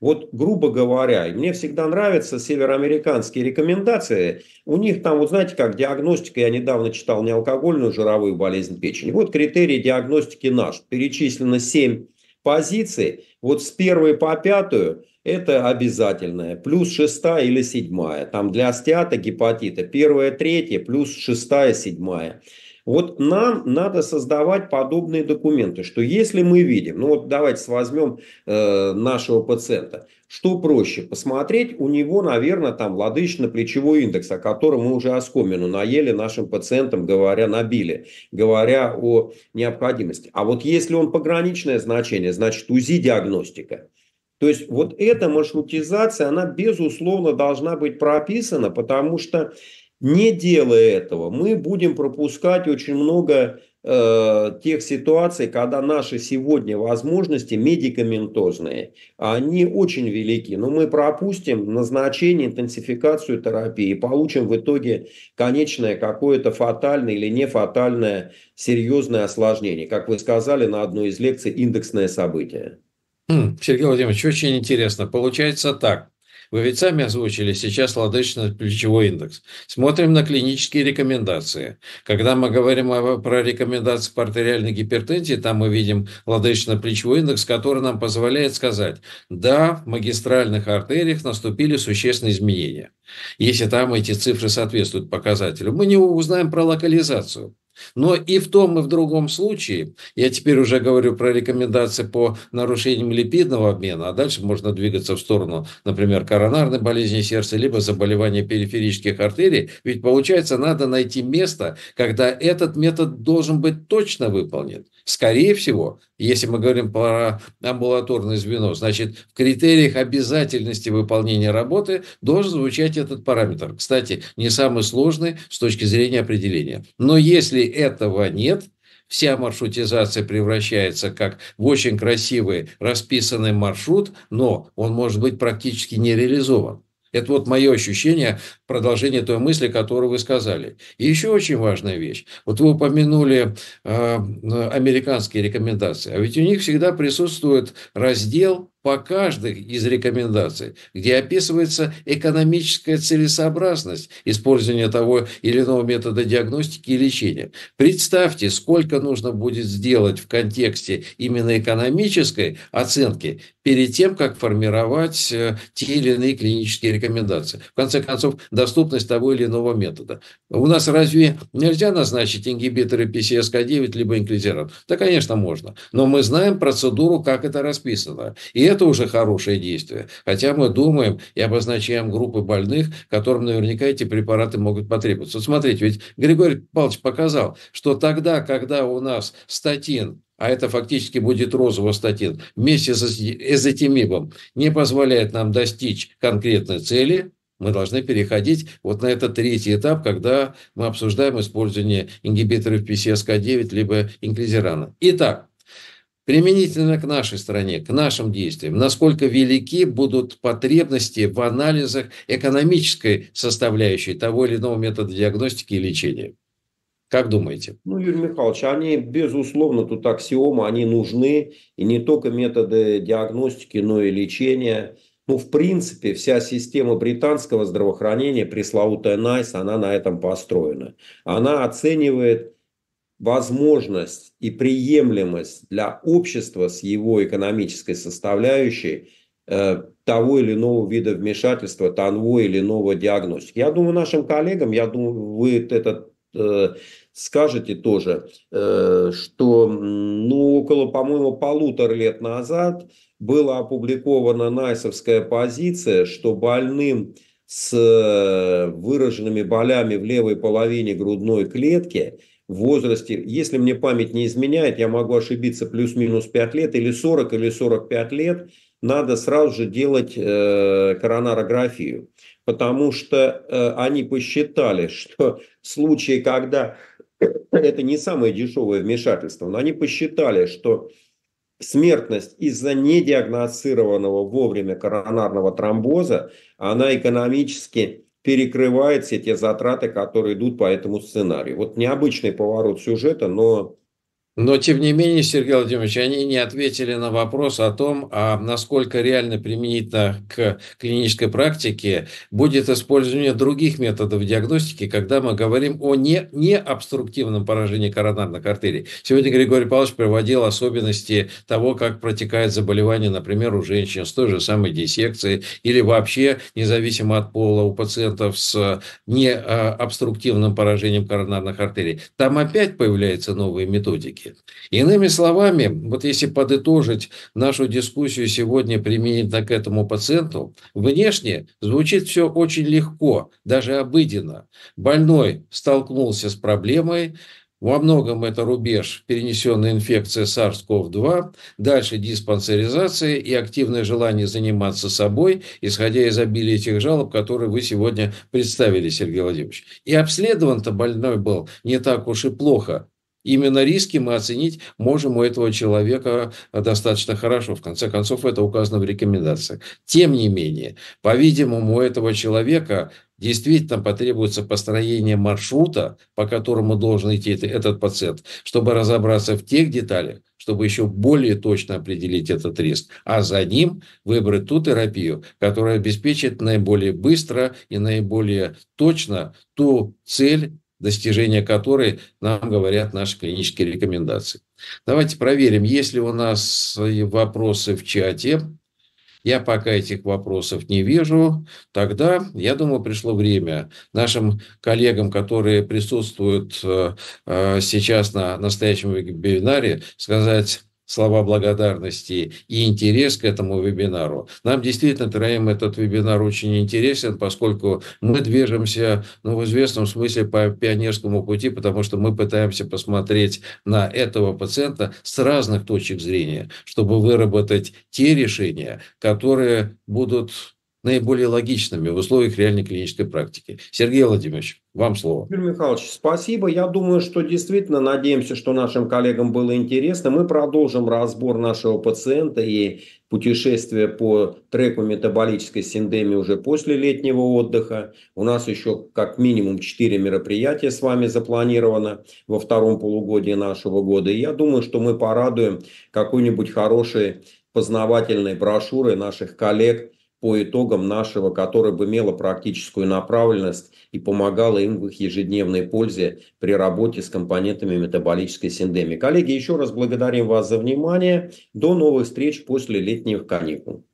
Вот, грубо говоря, мне всегда нравятся североамериканские рекомендации. У них там, вот знаете, как диагностика, я недавно читал неалкогольную а жировую болезнь печени. Вот критерии диагностики наш. Перечислено 7 позиций. Вот с первой по пятую это обязательное. Плюс шестая или седьмая. Там для остеата, гепатита. Первая, третья, плюс шестая, седьмая. Вот нам надо создавать подобные документы, что если мы видим, ну вот давайте возьмем э, нашего пациента, что проще посмотреть, у него, наверное, там лодыжно-плечевой индекс, о котором мы уже оскомину наели нашим пациентам, говоря, набили, говоря о необходимости. А вот если он пограничное значение, значит УЗИ-диагностика. То есть вот эта маршрутизация, она безусловно должна быть прописана, потому что не делая этого, мы будем пропускать очень много э, тех ситуаций, когда наши сегодня возможности медикаментозные, они очень велики, но мы пропустим назначение, интенсификацию терапии, получим в итоге конечное какое-то фатальное или нефатальное серьезное осложнение, как вы сказали на одной из лекций, индексное событие. Хм, Сергей Владимирович, очень интересно. Получается так. Вы ведь сами озвучили сейчас лодыжно-плечевой индекс. Смотрим на клинические рекомендации. Когда мы говорим про рекомендации по артериальной гипертензии, там мы видим лодыжно-плечевой индекс, который нам позволяет сказать, да, в магистральных артериях наступили существенные изменения. Если там эти цифры соответствуют показателю, мы не узнаем про локализацию. Но и в том, и в другом случае, я теперь уже говорю про рекомендации по нарушениям липидного обмена, а дальше можно двигаться в сторону, например, коронарной болезни сердца, либо заболевания периферических артерий, ведь получается, надо найти место, когда этот метод должен быть точно выполнен. Скорее всего, если мы говорим про амбулаторное звено, значит, в критериях обязательности выполнения работы должен звучать этот параметр. Кстати, не самый сложный с точки зрения определения. Но если этого нет, вся маршрутизация превращается как в очень красивый расписанный маршрут, но он может быть практически не реализован. Это вот мое ощущение продолжение той мысли, которую вы сказали. И еще очень важная вещь. Вот вы упомянули э, американские рекомендации, а ведь у них всегда присутствует раздел по каждой из рекомендаций, где описывается экономическая целесообразность использования того или иного метода диагностики и лечения. Представьте, сколько нужно будет сделать в контексте именно экономической оценки перед тем, как формировать э, те или иные клинические рекомендации. В конце концов, доступность того или иного метода. У нас разве нельзя назначить ингибиторы PCSK9 либо инклизерон? Да, конечно, можно. Но мы знаем процедуру, как это расписано. И это уже хорошее действие. Хотя мы думаем и обозначаем группы больных, которым наверняка эти препараты могут потребоваться. Вот смотрите, ведь Григорий Павлович показал, что тогда, когда у нас статин а это фактически будет розовый статин, вместе с эзотимибом, не позволяет нам достичь конкретной цели, мы должны переходить вот на этот третий этап, когда мы обсуждаем использование ингибиторов PCSK9 либо инклизирана. Итак, применительно к нашей стране, к нашим действиям, насколько велики будут потребности в анализах экономической составляющей того или иного метода диагностики и лечения. Как думаете? Ну, Юрий Михайлович, они, безусловно, тут аксиома, они нужны, и не только методы диагностики, но и лечения – ну, в принципе, вся система британского здравоохранения, пресловутая НАЙС, она на этом построена. Она оценивает возможность и приемлемость для общества с его экономической составляющей э, того или иного вида вмешательства, того или иного диагностики. Я думаю, нашим коллегам, я думаю, вы этот э, скажете тоже, э, что ну, около, по-моему, полутора лет назад была опубликована найсовская позиция, что больным с э, выраженными болями в левой половине грудной клетки в возрасте, если мне память не изменяет, я могу ошибиться, плюс-минус 5 лет, или 40, или 45 лет, надо сразу же делать э, коронарографию. Потому что они посчитали, [LAUGHS] что случаи, когда это не самое дешевое вмешательство, но они посчитали, что смертность из-за недиагностированного вовремя коронарного тромбоза, она экономически перекрывает все те затраты, которые идут по этому сценарию. Вот необычный поворот сюжета, но но, тем не менее, Сергей Владимирович, они не ответили на вопрос о том, а насколько реально применительно к клинической практике будет использование других методов диагностики, когда мы говорим о не, не обструктивном поражении коронарных артерий. Сегодня Григорий Павлович приводил особенности того, как протекает заболевание, например, у женщин с той же самой диссекцией или вообще, независимо от пола, у пациентов с э, не э, обструктивным поражением коронарных артерий. Там опять появляются новые методики политики. Иными словами, вот если подытожить нашу дискуссию сегодня применительно к этому пациенту, внешне звучит все очень легко, даже обыденно. Больной столкнулся с проблемой, во многом это рубеж перенесенная инфекция SARS-CoV-2, дальше диспансеризация и активное желание заниматься собой, исходя из обилия этих жалоб, которые вы сегодня представили, Сергей Владимирович. И обследован-то больной был не так уж и плохо, Именно риски мы оценить можем у этого человека э, достаточно хорошо. В конце концов, это указано в рекомендациях. Тем не менее, по-видимому, у этого человека действительно потребуется построение маршрута, по которому должен идти этот пациент, чтобы разобраться в тех деталях, чтобы еще более точно определить этот риск, а за ним выбрать ту терапию, которая обеспечит наиболее быстро и наиболее точно ту цель, достижения которой нам говорят наши клинические рекомендации. Давайте проверим, есть ли у нас вопросы в чате. Я пока этих вопросов не вижу. Тогда, я думаю, пришло время нашим коллегам, которые присутствуют э, э, сейчас на настоящем вебинаре, сказать слова благодарности и интерес к этому вебинару. Нам действительно троим этот вебинар очень интересен, поскольку мы движемся ну, в известном смысле по пионерскому пути, потому что мы пытаемся посмотреть на этого пациента с разных точек зрения, чтобы выработать те решения, которые будут наиболее логичными в условиях реальной клинической практики. Сергей Владимирович, вам слово. Юрий Михайлович, спасибо. Я думаю, что действительно надеемся, что нашим коллегам было интересно. Мы продолжим разбор нашего пациента и путешествие по треку метаболической синдемии уже после летнего отдыха. У нас еще как минимум 4 мероприятия с вами запланировано во втором полугодии нашего года. И я думаю, что мы порадуем какой-нибудь хорошей познавательной брошюрой наших коллег – по итогам нашего, которое бы имело практическую направленность и помогала им в их ежедневной пользе при работе с компонентами метаболической синдемии. Коллеги, еще раз благодарим вас за внимание. До новых встреч после летних каникул.